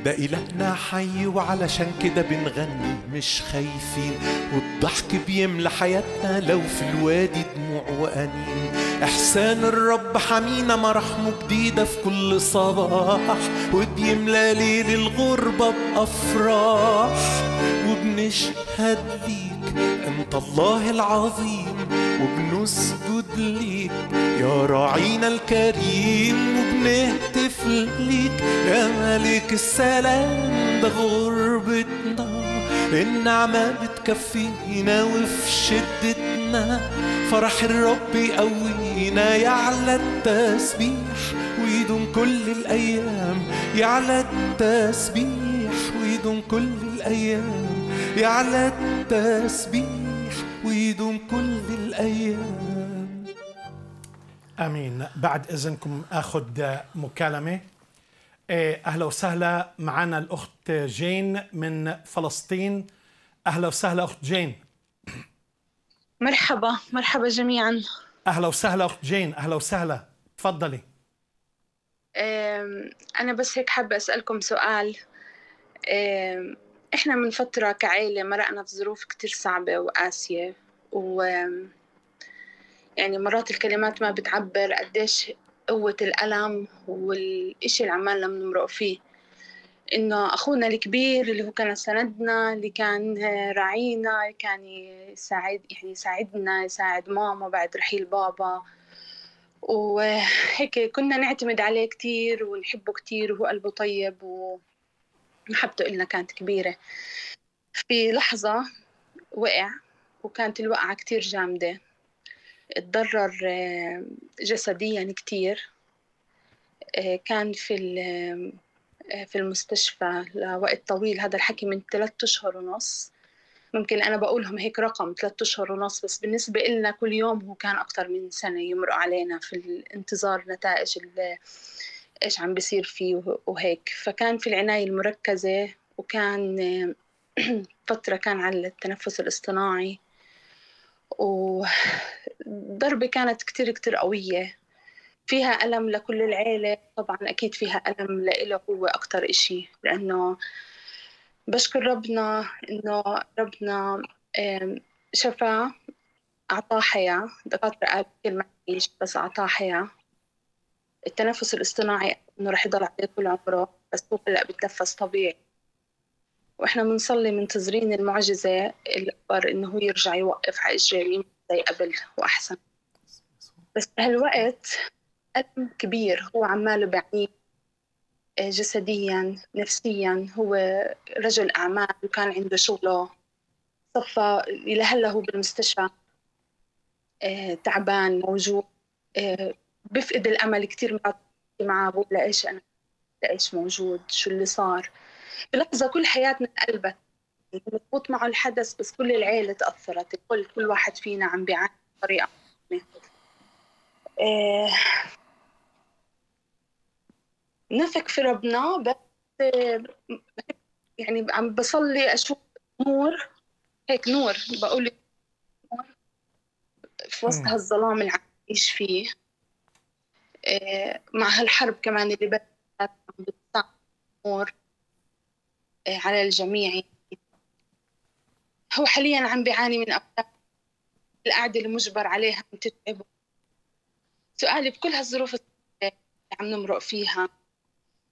Speaker 4: ده إلهنا حي وعلشان كده بنغني مش خايفين والضحك بيملى حياتنا لو في الوادي دموع وأنين إحسان الرب حمينا مراحمه جديدة في كل صباح وبيملى ليل الغربة بأفراح وبنشهد ليك أنت الله العظيم نسجد ليك يا راعينا الكريم وبنهتف ليك يا ملك السلام ده غربتنا النعمة بتكفينا وفي شدتنا فرح الرب يقوينا يعلى التسبيح ويدوم كل الأيام يعلى التسبيح ويدوم كل
Speaker 1: الأيام يعلى التسبيح ويدوم كل الأيام امين بعد اذنكم اخذ مكالمه إيه، اهلا وسهلا معنا الاخت جين من فلسطين اهلا وسهلا اخت جين
Speaker 5: مرحبا مرحبا جميعا
Speaker 1: اهلا وسهلا اخت جين اهلا وسهلا تفضلي
Speaker 5: إيه، انا بس هيك حابه اسالكم سؤال إيه، احنا من فترة كعائلة مرقنا بظروف كتير صعبة وقاسية و يعني مرات الكلمات ما بتعبر قديش قوة الألم والإشي اللي عمالنا بنمرق فيه إنه أخونا الكبير اللي هو كان سندنا اللي كان راعينا كان يساعد يعني يساعدنا يساعد ماما بعد رحيل بابا وهيك كنا نعتمد عليه كتير ونحبه كتير وهو قلبه طيب و... محبته إلنا كانت كبيرة في لحظة وقع وكانت الوقعة كتير جامدة اتضرر آه، جسديا كتير آه، كان في آه، في المستشفى لوقت طويل هذا الحكي من ثلاثة أشهر ونص ممكن أنا بقولهم هيك رقم ثلاثة أشهر ونص بس بالنسبة إلنا كل يوم هو كان أكثر من سنة يمرق علينا في الانتظار نتائج إيش عم بيصير فيه وهيك فكان في العناية المركزة وكان فترة كان على التنفس الاصطناعي وضربة كانت كتير كتير قوية فيها ألم لكل العيلة طبعا أكيد فيها ألم لإله هو أكتر إشي لأنه بشكر ربنا إنه ربنا شفاه أعطاه حياة دكاترة قالت كلمة بس أعطاه حياة التنفس الاصطناعي انه رح يضل عليه طول عمره بس هو هلا بتنفس طبيعي واحنا بنصلي منتظرين المعجزه الاكبر انه هو يرجع يوقف على اجري زي قبل واحسن بس بهالوقت ألم كبير هو عماله بعيد آه، جسديا نفسيا هو رجل أعمال وكان عنده شغله صفى لهلا هو بالمستشفى آه، تعبان موجود آه، بفقد الامل كثير من معه بقول لايش انا لايش موجود شو اللي صار بلحظه كل حياتنا انقلبت مضبوط معه الحدث بس كل العيله تاثرت الكل كل واحد فينا عم بيعاني بطريقه إيه، نثق في ربنا بس يعني عم بصلي اشوف نور هيك نور بقول في وسط هالظلام اللي عم نعيش فيه آه، مع هالحرب كمان اللي بدأت بتصعب الأمور آه، على الجميع يعني. هو حاليا عم بيعاني من أولاده القعدة المجبر عليها عم تتعبه سؤالي بكل هالظروف اللي عم نمرق فيها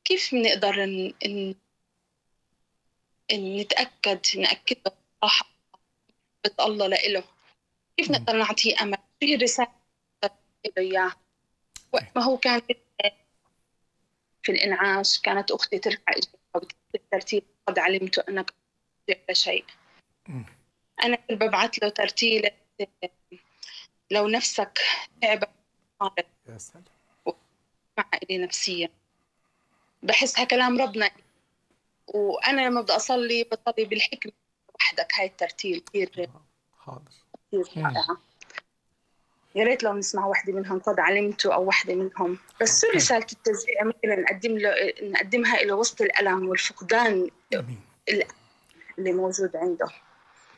Speaker 5: كيف بنقدر إن, إن, إن نتأكد نأكد بالراحة الله لإله كيف نقدر نعطيه أمل شو هي الرسالة اللي إياها وقت ما هو كان في الإنعاش كانت أختي ترفع اجرها بالترتيب قد علمت أنك على شيء أنا ببعث له ترتيلة لو نفسك تعبت يا سلام مع إلي نفسيا بحسها كلام ربنا وأنا لما بدي أصلي بصلي بالحكمة وحدك هاي الترتيل كثير آه، حاضر كثير يا ريت لو نسمع وحده منهم قد علمته او وحده منهم بس شو رساله التجزئه مثلا نقدم له نقدمها له وسط الالم والفقدان اللي موجود عنده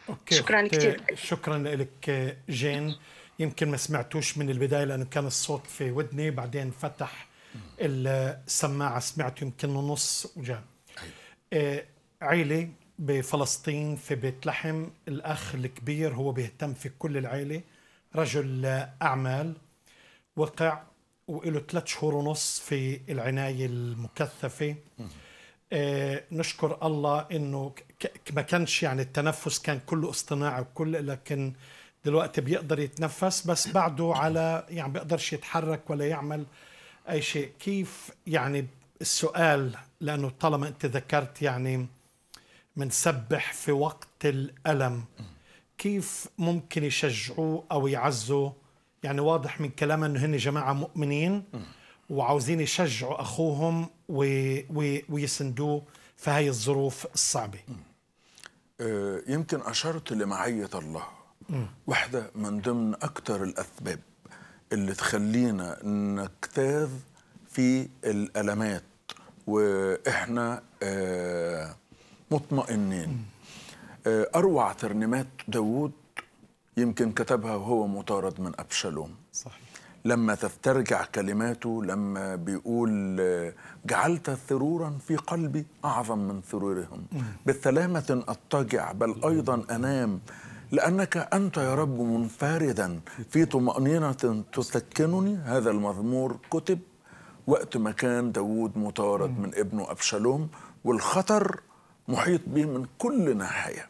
Speaker 1: أوكي شكرا كثير شكرا لك جين يمكن ما سمعتوش من البدايه لانه كان الصوت في ودني بعدين فتح السماعه سمعت يمكن نص وجاء أيوة. آه، عيله بفلسطين في بيت لحم الاخ الكبير هو بيهتم في كل العيله رجل أعمال وقع وإله ثلاث شهور ونص في العناية المكثفة آه نشكر الله انه ما كانش يعني التنفس كان كله اصطناعي وكل لكن دلوقتي بيقدر يتنفس بس بعده على يعني بيقدرش يتحرك ولا يعمل اي شيء كيف يعني السؤال لانه طالما انت ذكرت يعني منسبح في وقت الالم كيف ممكن يشجعوه او يعزوا يعني واضح من كلامه انه هن جماعه مؤمنين وعاوزين يشجعوا اخوهم ويسندوه في هاي الظروف الصعبه
Speaker 3: آه، يمكن اشرت لمعيه الله واحده من ضمن اكثر الاسباب اللي تخلينا نجتاز في الالمات واحنا آه، مطمئنين آه، اروع ترنيمات داوود يمكن كتبها وهو مطارد من ابشالوم صحيح لما تسترجع كلماته لما بيقول آه، جعلت ثرورا في قلبي اعظم من ثرورهم بالسلامه اضطجع بل ايضا انام لأنك أنت يا رب منفردا في طمأنينة تسكنني هذا المزمور كتب وقت ما كان داوود مطارد من ابنه أبشالوم والخطر محيط به من كل ناحية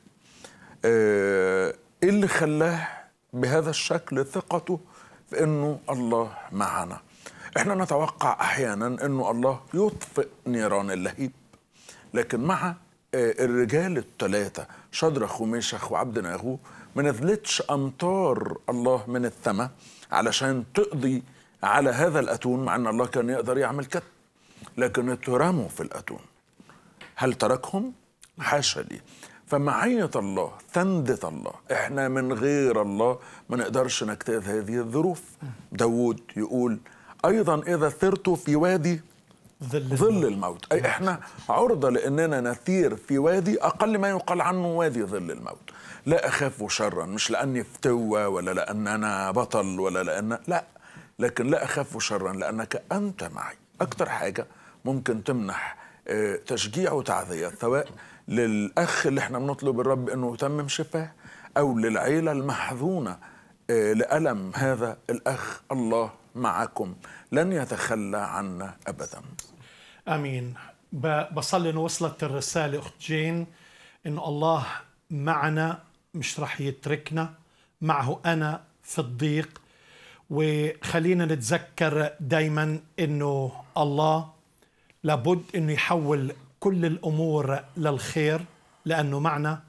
Speaker 3: آه، ايه اللي خلاه بهذا الشكل ثقته في انه الله معنا احنا نتوقع احيانا انه الله يطفئ نيران اللهيب لكن مع آه، الرجال الثلاثة شدرخ وميشخ وعبد ناغو ما نزلتش أمطار الله من السماء علشان تقضي على هذا الأتون مع أن الله كان يقدر يعمل كده لكن اترموا في الأتون هل تركهم؟ حاشا ليه فمعية الله تندة الله احنا من غير الله ما نقدرش نجتاز هذه الظروف داود يقول أيضا إذا ثرت في وادي ظل ظل الموت أي إحنا عرضة لأننا نثير في وادي أقل ما يقال عنه وادي ظل الموت لا أخاف شرا مش لأني فتوة ولا لأن أنا بطل ولا لأن لا لكن لا أخاف شرا لأنك أنت معي أكتر حاجة ممكن تمنح آه، تشجيع وتعذية سواء للأخ اللي احنا بنطلب الرب أنه يتمم شفاه أو للعيلة المحزونة آه، لألم هذا الأخ الله معكم لن يتخلى عنا أبدا
Speaker 1: امين بصلي انه وصلت الرساله اخت جين انه الله معنا مش رح يتركنا معه انا في الضيق وخلينا نتذكر دايما انه الله لابد أنه يحول كل الأمور للخير لأنه معنا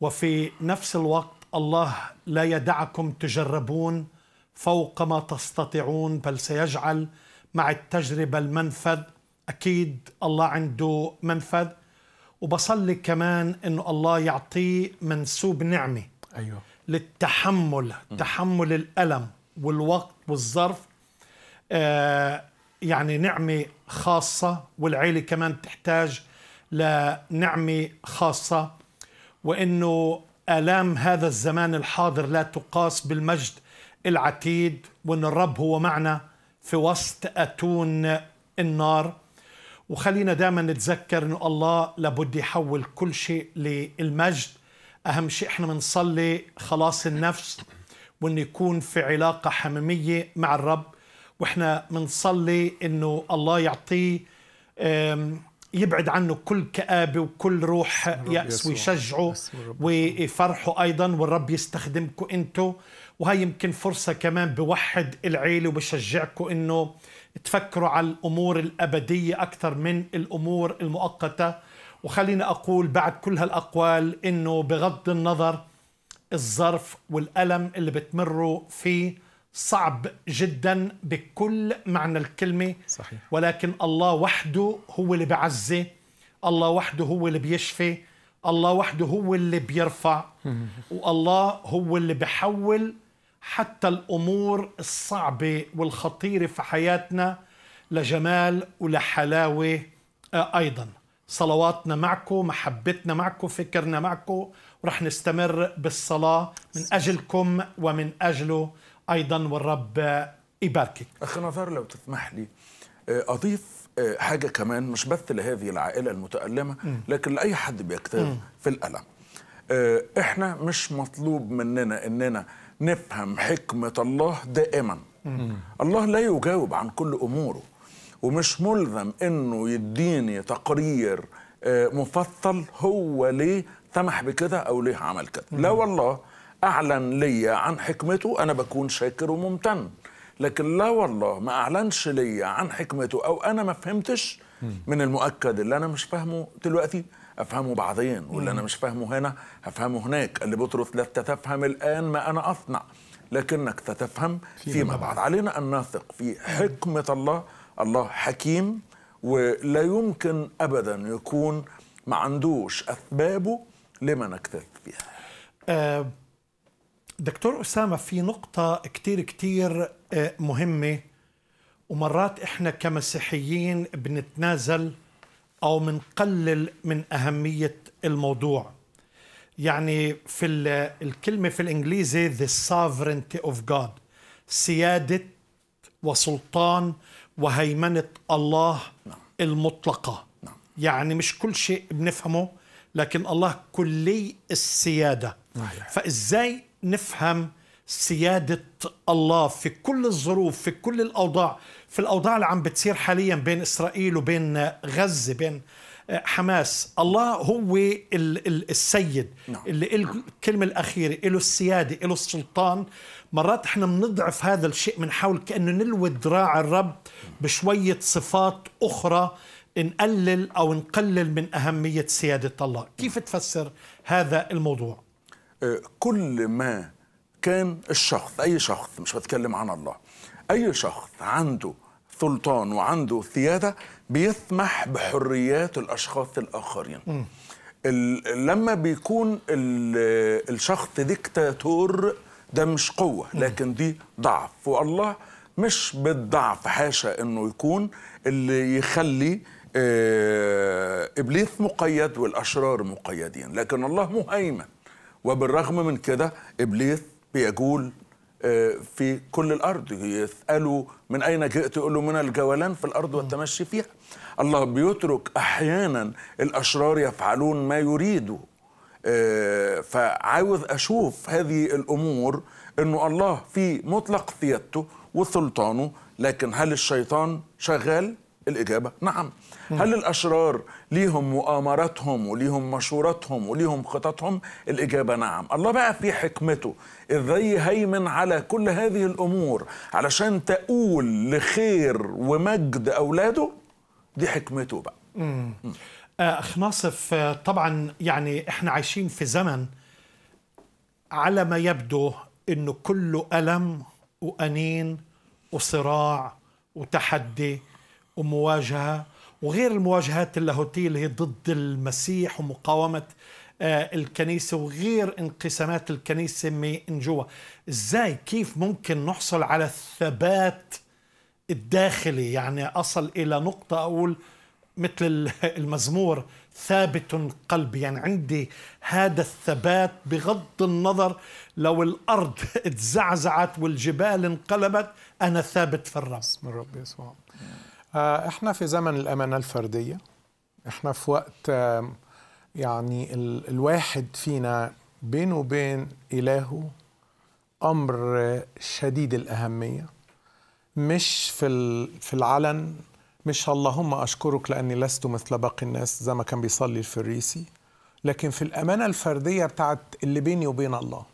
Speaker 1: وفي نفس الوقت الله لا يدعكم تجربون فوق ما تستطيعون بل سيجعل مع التجربة المنفذ أكيد الله عنده منفذ وبصلي كمان أنه الله يعطيه منسوب نعمة أيوه. للتحمل م. تحمل الألم والوقت والظرف آه يعني نعمة خاصة والعيلة كمان تحتاج لنعمة خاصة وإنه آلام هذا الزمان الحاضر لا تقاس بالمجد العتيد وإن الرب هو معنا في وسط أتون النار وخلينا دائما نتذكر إنه الله لابد يحول كل شيء للمجد أهم شيء إحنا بنصلي خلاص النفس وإن يكون في علاقة حميمية مع الرب واحنا بنصلي انه الله يعطيه يبعد عنه كل كآبة وكل روح يأس ويشجعه ويفرحه أيضا والرب يستخدمكم انتو وهي يمكن فرصة كمان بوحد العيلة وبشجعكم أنه تفكروا على الأمور الأبدية أكثر من الأمور المؤقتة وخليني أقول بعد كل هالأقوال أنه بغض النظر الظرف والألم اللي بتمروا فيه صعب جدا بكل معنى الكلمة صحيح. ولكن الله وحده هو اللي بعزي الله وحده هو اللي بيشفي الله وحده هو اللي بيرفع والله هو اللي بحول حتى الأمور الصعبة والخطيرة في حياتنا لجمال ولحلاوة آه، أيضا صلواتنا معكم محبتنا معكم فكرنا معكم ورح نستمر بالصلاة من أجلكم ومن أجله ايضا والرب يباركك اخ نظر لو
Speaker 3: تسمح لي آه، اضيف آه، حاجه كمان مش بس لهذه العائله المتالمه لكن لاي حد بيكتب في الالم آه، احنا مش مطلوب مننا اننا نفهم حكمه الله دائما الله لا يجاوب عن كل اموره ومش ملزم انه يديني تقرير مفصل هو ليه سمح بكده او ليه عمل كده لا والله أعلن لي عن حكمته أنا بكون شاكر وممتن لكن لا والله ما أعلنش لي عن حكمته أو أنا ما فهمتش من المؤكد اللي أنا مش فاهمه دلوقتي افهمه بعدين واللي انا مش فاهمه هنا هفهمه هناك اللي بطرس لا تتفهم الان ما انا اصنع لكنك تتفهم فيما بعد علينا ان نثق في حكمه الله الله حكيم ولا يمكن ابدا يكون ما عندوش اسبابه
Speaker 1: لما نكتفي فيها آه، دكتور أسامة في نقطة كتير كتير آه، مهمة ومرات إحنا كمسيحيين بنتنازل أو بنقلل من أهمية الموضوع يعني في الكلمة في الإنجليزي the sovereignty of God سيادة وسلطان وهيمنة الله نعم. المطلقة نعم. يعني مش كل شيء بنفهمه لكن الله كلي السيادة فإزاي نفهم سيادة الله في كل الظروف في كل الأوضاع في الأوضاع اللي عم بتصير حاليا بين إسرائيل وبين غزة بين آه، حماس الله هو السيد نعم. اللي له الكلمة الأخيرة له السيادة له السلطان مرات احنا بنضعف هذا الشيء من حول كأنه نلوي ذراع الرب بشوية صفات أخرى نقلل أو نقلل من أهمية سيادة الله كيف تفسر هذا الموضوع؟ كل ما كان الشخص أي شخص
Speaker 3: مش بتكلم عن الله أي شخص عنده سلطان وعنده سيادة بيسمح بحريات الأشخاص الآخرين لما بيكون الشخص ديكتاتور ده مش قوة لكن دي ضعف والله مش بالضعف حاشا انه يكون اللي يخلي آه، ابليس مقيد والاشرار مقيدين لكن الله مهيمن وبالرغم من كده إبليس بيجول آه، في كل الأرض يسأله من أين جئت يقول له من الجولان في الأرض والتمشي فيها الله بيترك أحيانا الأشرار يفعلون ما يريدوا آه، فعاوز أشوف هذه الأمور أنه الله في مطلق سيادته وسلطانه لكن هل الشيطان شغال؟ الإجابة نعم هل الأشرار ليهم مؤامراتهم وليهم مشوراتهم وليهم خططهم الإجابة نعم الله بقى في حكمته إزاي هيمن على كل هذه الأمور علشان تقول لخير ومجد أولاده دي حكمته بقى
Speaker 1: آه، أخ ناصف آه، طبعا يعني إحنا عايشين في زمن على ما يبدو انه كله الم وانين وصراع وتحدي ومواجهه وغير المواجهات اللاهوتية اللي هي ضد المسيح ومقاومة آه، الكنيسة وغير انقسامات الكنيسة من جوا ازاي كيف ممكن نحصل على الثبات الداخلي يعني أصل إلى نقطة أقول مثل المزمور ثابت قلبي يعني عندي هذا الثبات بغض النظر لو الأرض اتزعزعت والجبال انقلبت أنا ثابت في الرب اسم الرب يسوع آه، احنا في زمن
Speaker 2: الامانه الفرديه احنا في وقت يعني الواحد فينا بينه وبين الهه امر شديد الاهميه مش في في العلن مش اللهم اشكرك لاني لست مثل باقي الناس زي ما كان بيصلي الفريسي لكن في الامانه الفرديه بتاعت اللي بيني وبين الله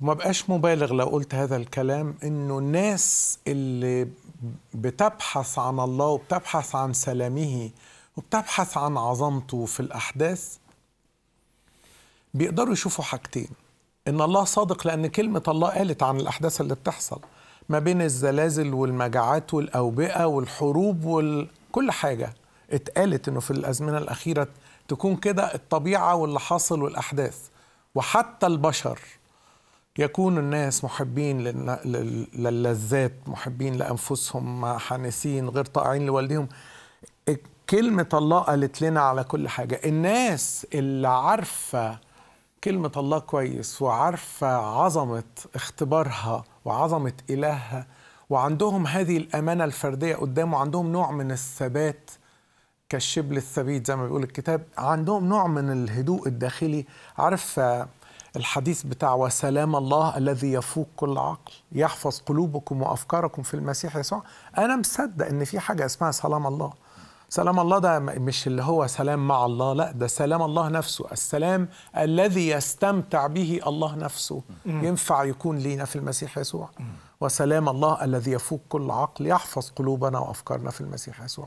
Speaker 2: وما بقاش مبالغ لو قلت هذا الكلام انه الناس اللي بتبحث عن الله وبتبحث عن سلامه وبتبحث عن عظمته في الأحداث بيقدروا يشوفوا حاجتين إن الله صادق لأن كلمة الله قالت عن الأحداث اللي بتحصل ما بين الزلازل والمجاعات والأوبئة والحروب وكل حاجة اتقالت إنه في الأزمنة الأخيرة تكون كده الطبيعة واللي حاصل والأحداث وحتى البشر يكون الناس محبين للذات محبين لأنفسهم حانسين غير طائعين لوالديهم كلمة الله قالت لنا على كل حاجة الناس اللي عارفة كلمة الله كويس وعارفة عظمة اختبارها وعظمة إلهها وعندهم هذه الأمانة الفردية قدامه عندهم نوع من الثبات كالشبل الثبيت زي ما بيقول الكتاب عندهم نوع من الهدوء الداخلي عارفة الحديث بتاع وسلام الله الذي يفوق كل عقل يحفظ قلوبكم وافكاركم في المسيح يسوع انا مصدق ان في حاجه اسمها سلام الله سلام الله ده مش اللي هو سلام مع الله لا ده سلام الله نفسه السلام الذي يستمتع به الله نفسه ينفع يكون لينا في المسيح يسوع وسلام الله الذي يفوق كل عقل يحفظ قلوبنا وافكارنا في المسيح يسوع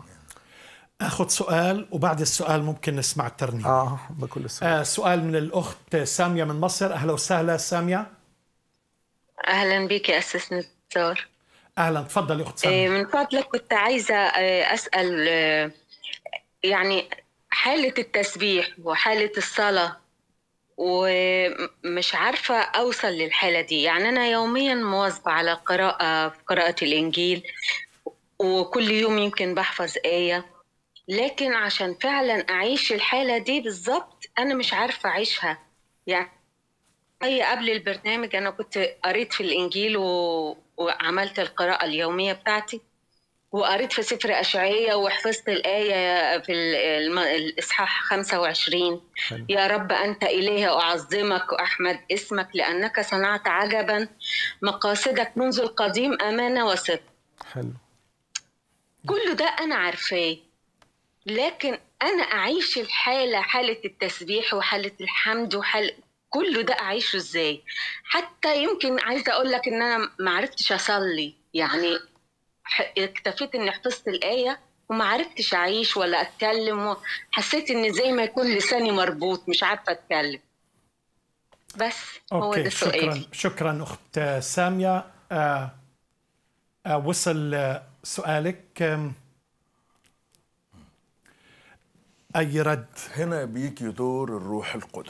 Speaker 1: اخذ سؤال وبعد السؤال ممكن نسمع الترنيم اه بكل السؤال آه سؤال من الاخت ساميه من مصر اهلا وسهلا ساميه
Speaker 6: اهلا بك يا استاذ نزار
Speaker 1: اهلا تفضلي اخت آه، ساميه من
Speaker 6: فضلك كنت عايزه آه، اسال آه، يعني حاله التسبيح وحاله الصلاه ومش عارفة أوصل للحالة دي يعني أنا يوميا مواظبة على قراءة في قراءة الإنجيل وكل يوم يمكن بحفظ آية لكن عشان فعلا اعيش الحاله دي بالظبط انا مش عارفه اعيشها يعني اي قبل البرنامج انا كنت قريت في الانجيل و... وعملت القراءه اليوميه بتاعتي وقريت في سفر أشعية وحفظت الآية في الإصحاح 25 حلو. يا رب أنت إليه أعظمك وأحمد اسمك لأنك صنعت عجبا مقاصدك منذ القديم أمانة وصدق حلو كل ده أنا عارفاه لكن انا اعيش الحاله حاله التسبيح وحاله الحمد وحاله كله ده اعيشه ازاي حتى يمكن عايزه اقول لك ان انا ما عرفتش اصلي يعني اكتفيت اني حفظت الايه وما عرفتش اعيش ولا اتكلم حسيت ان زي ما يكون لساني مربوط مش عارفه اتكلم بس أوكي. هو ده سؤالي
Speaker 1: شكرا شكرا اخت ساميه آه آه وصل آه، سؤالك
Speaker 3: اي رد هنا بيجي دور الروح القدس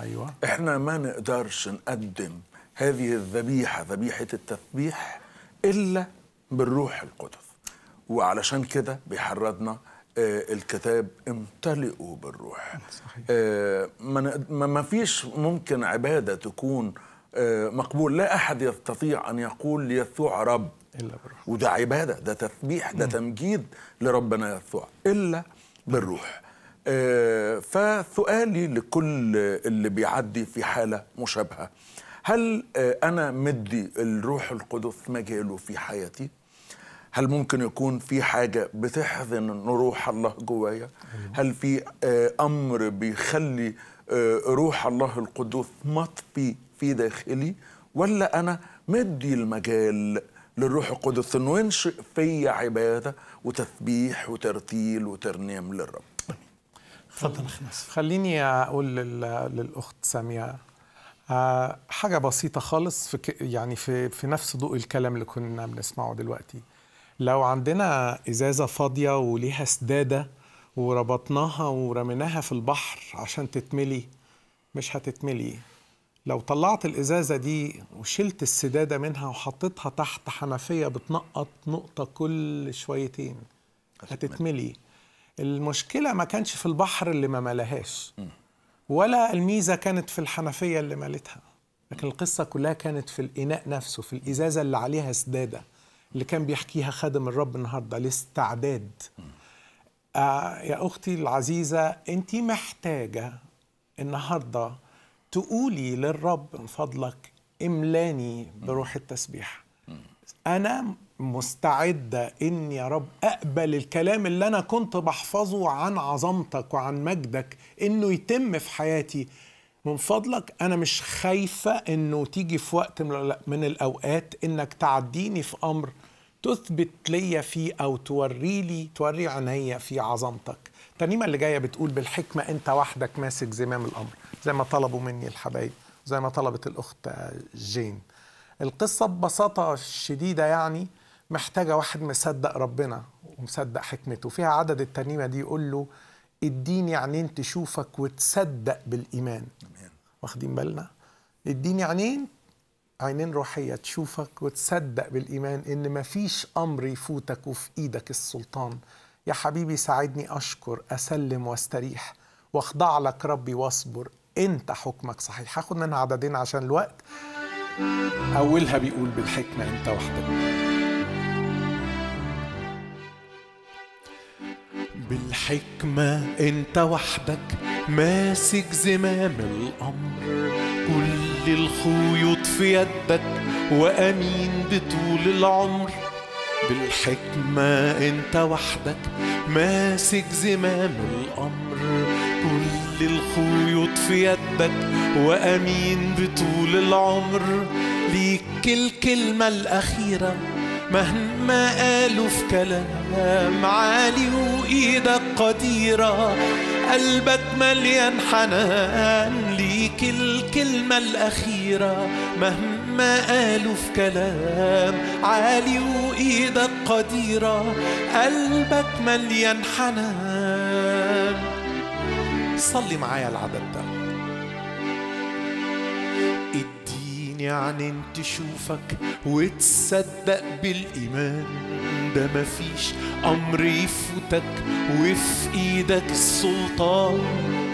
Speaker 3: ايوه احنا ما نقدرش نقدم هذه الذبيحه ذبيحه التسبيح الا بالروح القدس وعلشان كده بيحرضنا آه الكتاب امتلئوا بالروح صحيح. آه ما, فيش ممكن عبادة تكون آه مقبول لا أحد يستطيع أن يقول ليسوع رب إلا بالروح وده عبادة ده تسبيح ده تمجيد لربنا يسوع إلا بالروح آه، فسؤالي لكل اللي بيعدي في حالة مشابهة هل آه، أنا مدي الروح القدس مجاله في حياتي؟ هل ممكن يكون في حاجة بتحزن روح الله جوايا؟ أيوة. هل في آه، أمر بيخلي روح الله القدس مطفي في داخلي؟ ولا أنا مدي المجال للروح القدس انه ينشئ في عباده وتسبيح وترتيل وترنيم للرب
Speaker 2: تفضل خلاص خليني اقول للاخت ساميه آه، حاجه بسيطه خالص في يعني في في نفس ضوء الكلام اللي كنا بنسمعه دلوقتي لو عندنا ازازه فاضيه وليها سداده وربطناها ورميناها في البحر عشان تتملي مش هتتملي لو طلعت الازازه دي وشلت السداده منها وحطيتها تحت حنفيه بتنقط نقطه كل شويتين هتتملي المشكله ما كانش في البحر اللي ما ملاهاش ولا الميزه كانت في الحنفيه اللي مالتها لكن القصه كلها كانت في الاناء نفسه في الازازه اللي عليها سداده اللي كان بيحكيها خادم الرب النهارده الاستعداد آه يا اختي العزيزه انت محتاجه النهارده تقولي للرب من فضلك املاني بروح التسبيح انا مستعده ان يا رب اقبل الكلام اللي انا كنت بحفظه عن عظمتك وعن مجدك انه يتم في حياتي من فضلك انا مش خايفه انه تيجي في وقت من الاوقات انك تعديني في امر تثبت لي فيه او توري لي توري عينيا في عظمتك الترنيمه اللي جايه بتقول بالحكمه انت وحدك ماسك زمام الامر زي ما طلبوا مني الحبايب زي ما طلبت الاخت جين القصة ببساطة شديدة يعني محتاجة واحد مصدق ربنا ومصدق حكمته فيها عدد الترنيمة دي يقول له الدين عينين تشوفك وتصدق بالإيمان واخدين بالنا الدين عينين عينين روحية تشوفك وتصدق بالإيمان إن مفيش أمر يفوتك وفي إيدك السلطان يا حبيبي ساعدني أشكر أسلم واستريح واخضع لك ربي واصبر أنت حكمك صحيح هاخد منها عددين عشان الوقت أولها بيقول بالحكمة
Speaker 4: أنت وحدك بالحكمة أنت وحدك ماسك زمام الأمر كل الخيوط في يدك وأمين بطول العمر بالحكمة أنت وحدك ماسك زمام الأمر كل الخيوط في يدك وأمين بطول العمر ليك الكلمة الأخيرة مهما قالوا في كلام عالي وإيدك قديرة قلبك مليان حنان ليك الكلمة الأخيرة مهما قالوا في كلام عالي وإيدك قديرة قلبك مليان حنان صلي معايا العدد ده اديني انت تشوفك وتصدق بالايمان ده مفيش امر يفوتك وفي ايدك السلطان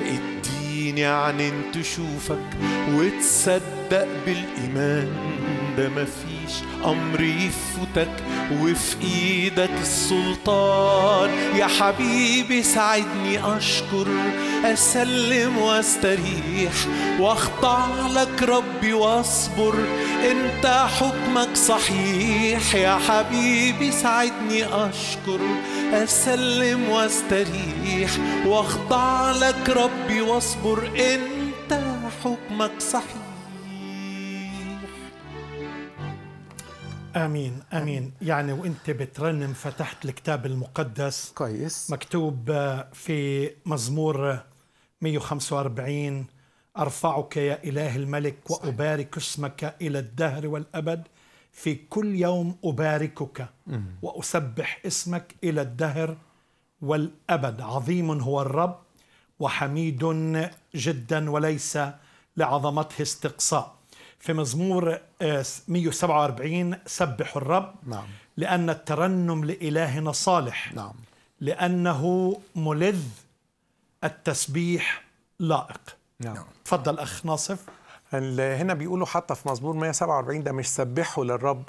Speaker 4: اديني انت تشوفك وتصدق بالايمان ده مفيش امر يفوتك وفي ايدك السلطان يا حبيبي ساعدني اشكر اسلم واستريح واخضع لك ربي واصبر انت حكمك صحيح يا حبيبي ساعدني اشكر اسلم واستريح واخضع لك ربي واصبر انت حكمك صحيح
Speaker 1: امين امين يعني وانت بترنم فتحت الكتاب المقدس كويس مكتوب في مزمور 145 ارفعك يا اله الملك وابارك اسمك الى الدهر والابد في كل يوم اباركك واسبح اسمك الى الدهر والابد عظيم هو الرب وحميد جدا وليس لعظمته استقصاء في مزمور 147 آه، سبحوا الرب نعم. لأن الترنم لإلهنا صالح نعم. لأنه ملذ التسبيح لائق نعم.
Speaker 2: تفضل أخ ناصف هنا بيقولوا حتى في مزمور 147 ده مش سبحوا للرب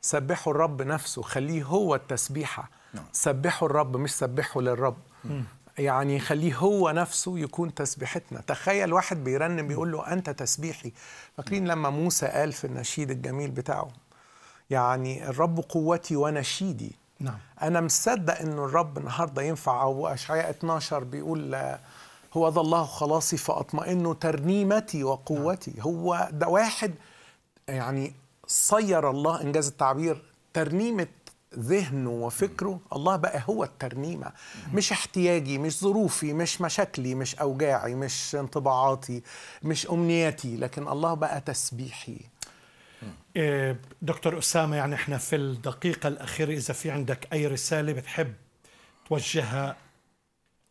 Speaker 2: سبحوا الرب نفسه خليه هو التسبيحة نعم. سبحوا الرب مش سبحوا للرب يعني خليه هو نفسه يكون تسبيحتنا تخيل واحد بيرنم بيقول له أنت تسبيحي فاكرين لما موسى قال في النشيد الجميل بتاعه يعني الرب قوتي ونشيدي نعم. أنا مصدق أن الرب النهاردة ينفع أو أشعياء 12 بيقول هو ذا الله خلاصي فاطمئنوا ترنيمتي وقوتي نعم. هو ده واحد يعني صير الله إنجاز التعبير ترنيمة ذهنه وفكره الله بقى هو الترنيمه مش احتياجي مش ظروفي مش مشاكلي مش اوجاعي مش انطباعاتي
Speaker 1: مش امنياتي لكن الله بقى تسبيحي آه، دكتور اسامه يعني احنا في الدقيقه الاخيره اذا في عندك اي رساله بتحب توجهها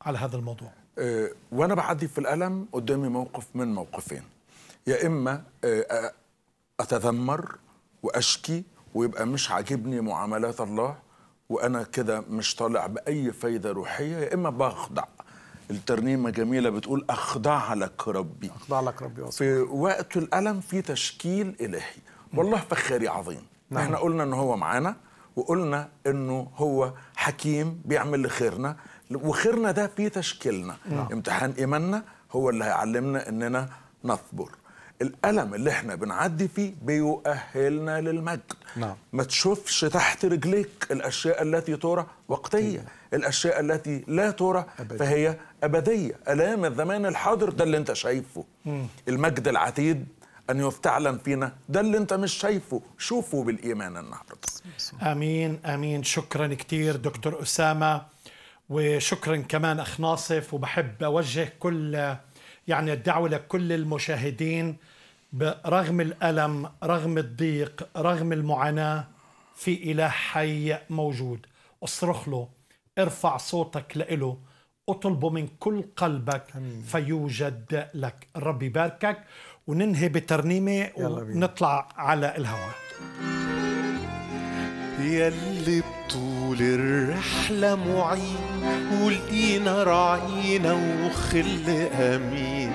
Speaker 1: على هذا الموضوع
Speaker 3: آه، وانا بعدي في الالم قدامي موقف من موقفين يا اما آه، اتذمر واشكي ويبقى مش عاجبني معاملات الله وانا كده مش طالع باي فايده روحيه يا اما بخضع الترنيمه جميله بتقول اخضع لك ربي اخضع لك ربي وصف. في وقت الالم في تشكيل الهي والله فخاري عظيم نعم. احنا قلنا ان هو معانا وقلنا انه هو حكيم بيعمل لخيرنا وخيرنا ده في تشكيلنا نعم. امتحان ايماننا هو اللي هيعلمنا اننا نصبر الألم اللي احنا بنعدي فيه بيؤهلنا للمجد نعم. ما تشوفش تحت رجليك الأشياء التي ترى وقتية هي. الأشياء التي لا ترى أبدي. فهي أبدية ألام الزمان الحاضر ده اللي انت شايفه مم. المجد العتيد أن يفتعلن فينا ده اللي أنت مش شايفه شوفه بالإيمان النهاردة
Speaker 1: أمين أمين شكرا كتير دكتور أسامة وشكرا كمان أخ ناصف وبحب أوجه كل يعني الدعوة لكل المشاهدين رغم الألم رغم الضيق رغم المعاناة في إله حي موجود اصرخ له ارفع صوتك لإله اطلبه من كل قلبك أمين. فيوجد لك الرب يباركك وننهي بترنيمة ونطلع على الهواء
Speaker 4: ياللي بطول الرحلة
Speaker 1: معين
Speaker 4: ولقينا راعينا وخل أمين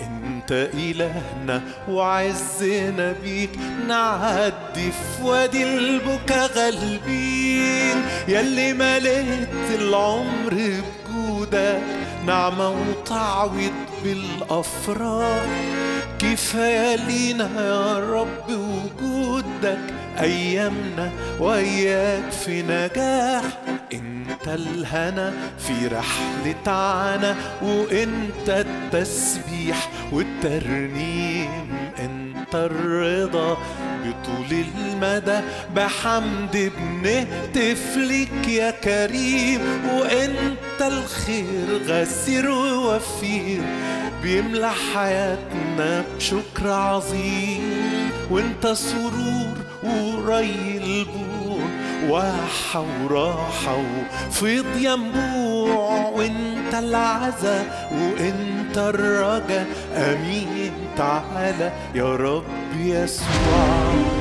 Speaker 4: انت إلهنا وعزنا بيك نعدي في وادي البكا غالبين ياللي مليت العمر بجودك نعمة وتعويض بالأفراح كفاية لينا يا رب وجودك أيامنا وإياك في نجاح أنت الهنا في رحلة عنا وأنت التسبيح والترنيم أنت الرضا بطول المدى بحمد بنهتف ليك يا كريم وانت الخير غسير ووفير بيملى حياتنا بشكر عظيم وانت سرور وراي البوع واحة وراحة وفيض ينبوع وانت العزا وانت الرجا امين تعالى يا رب يسوع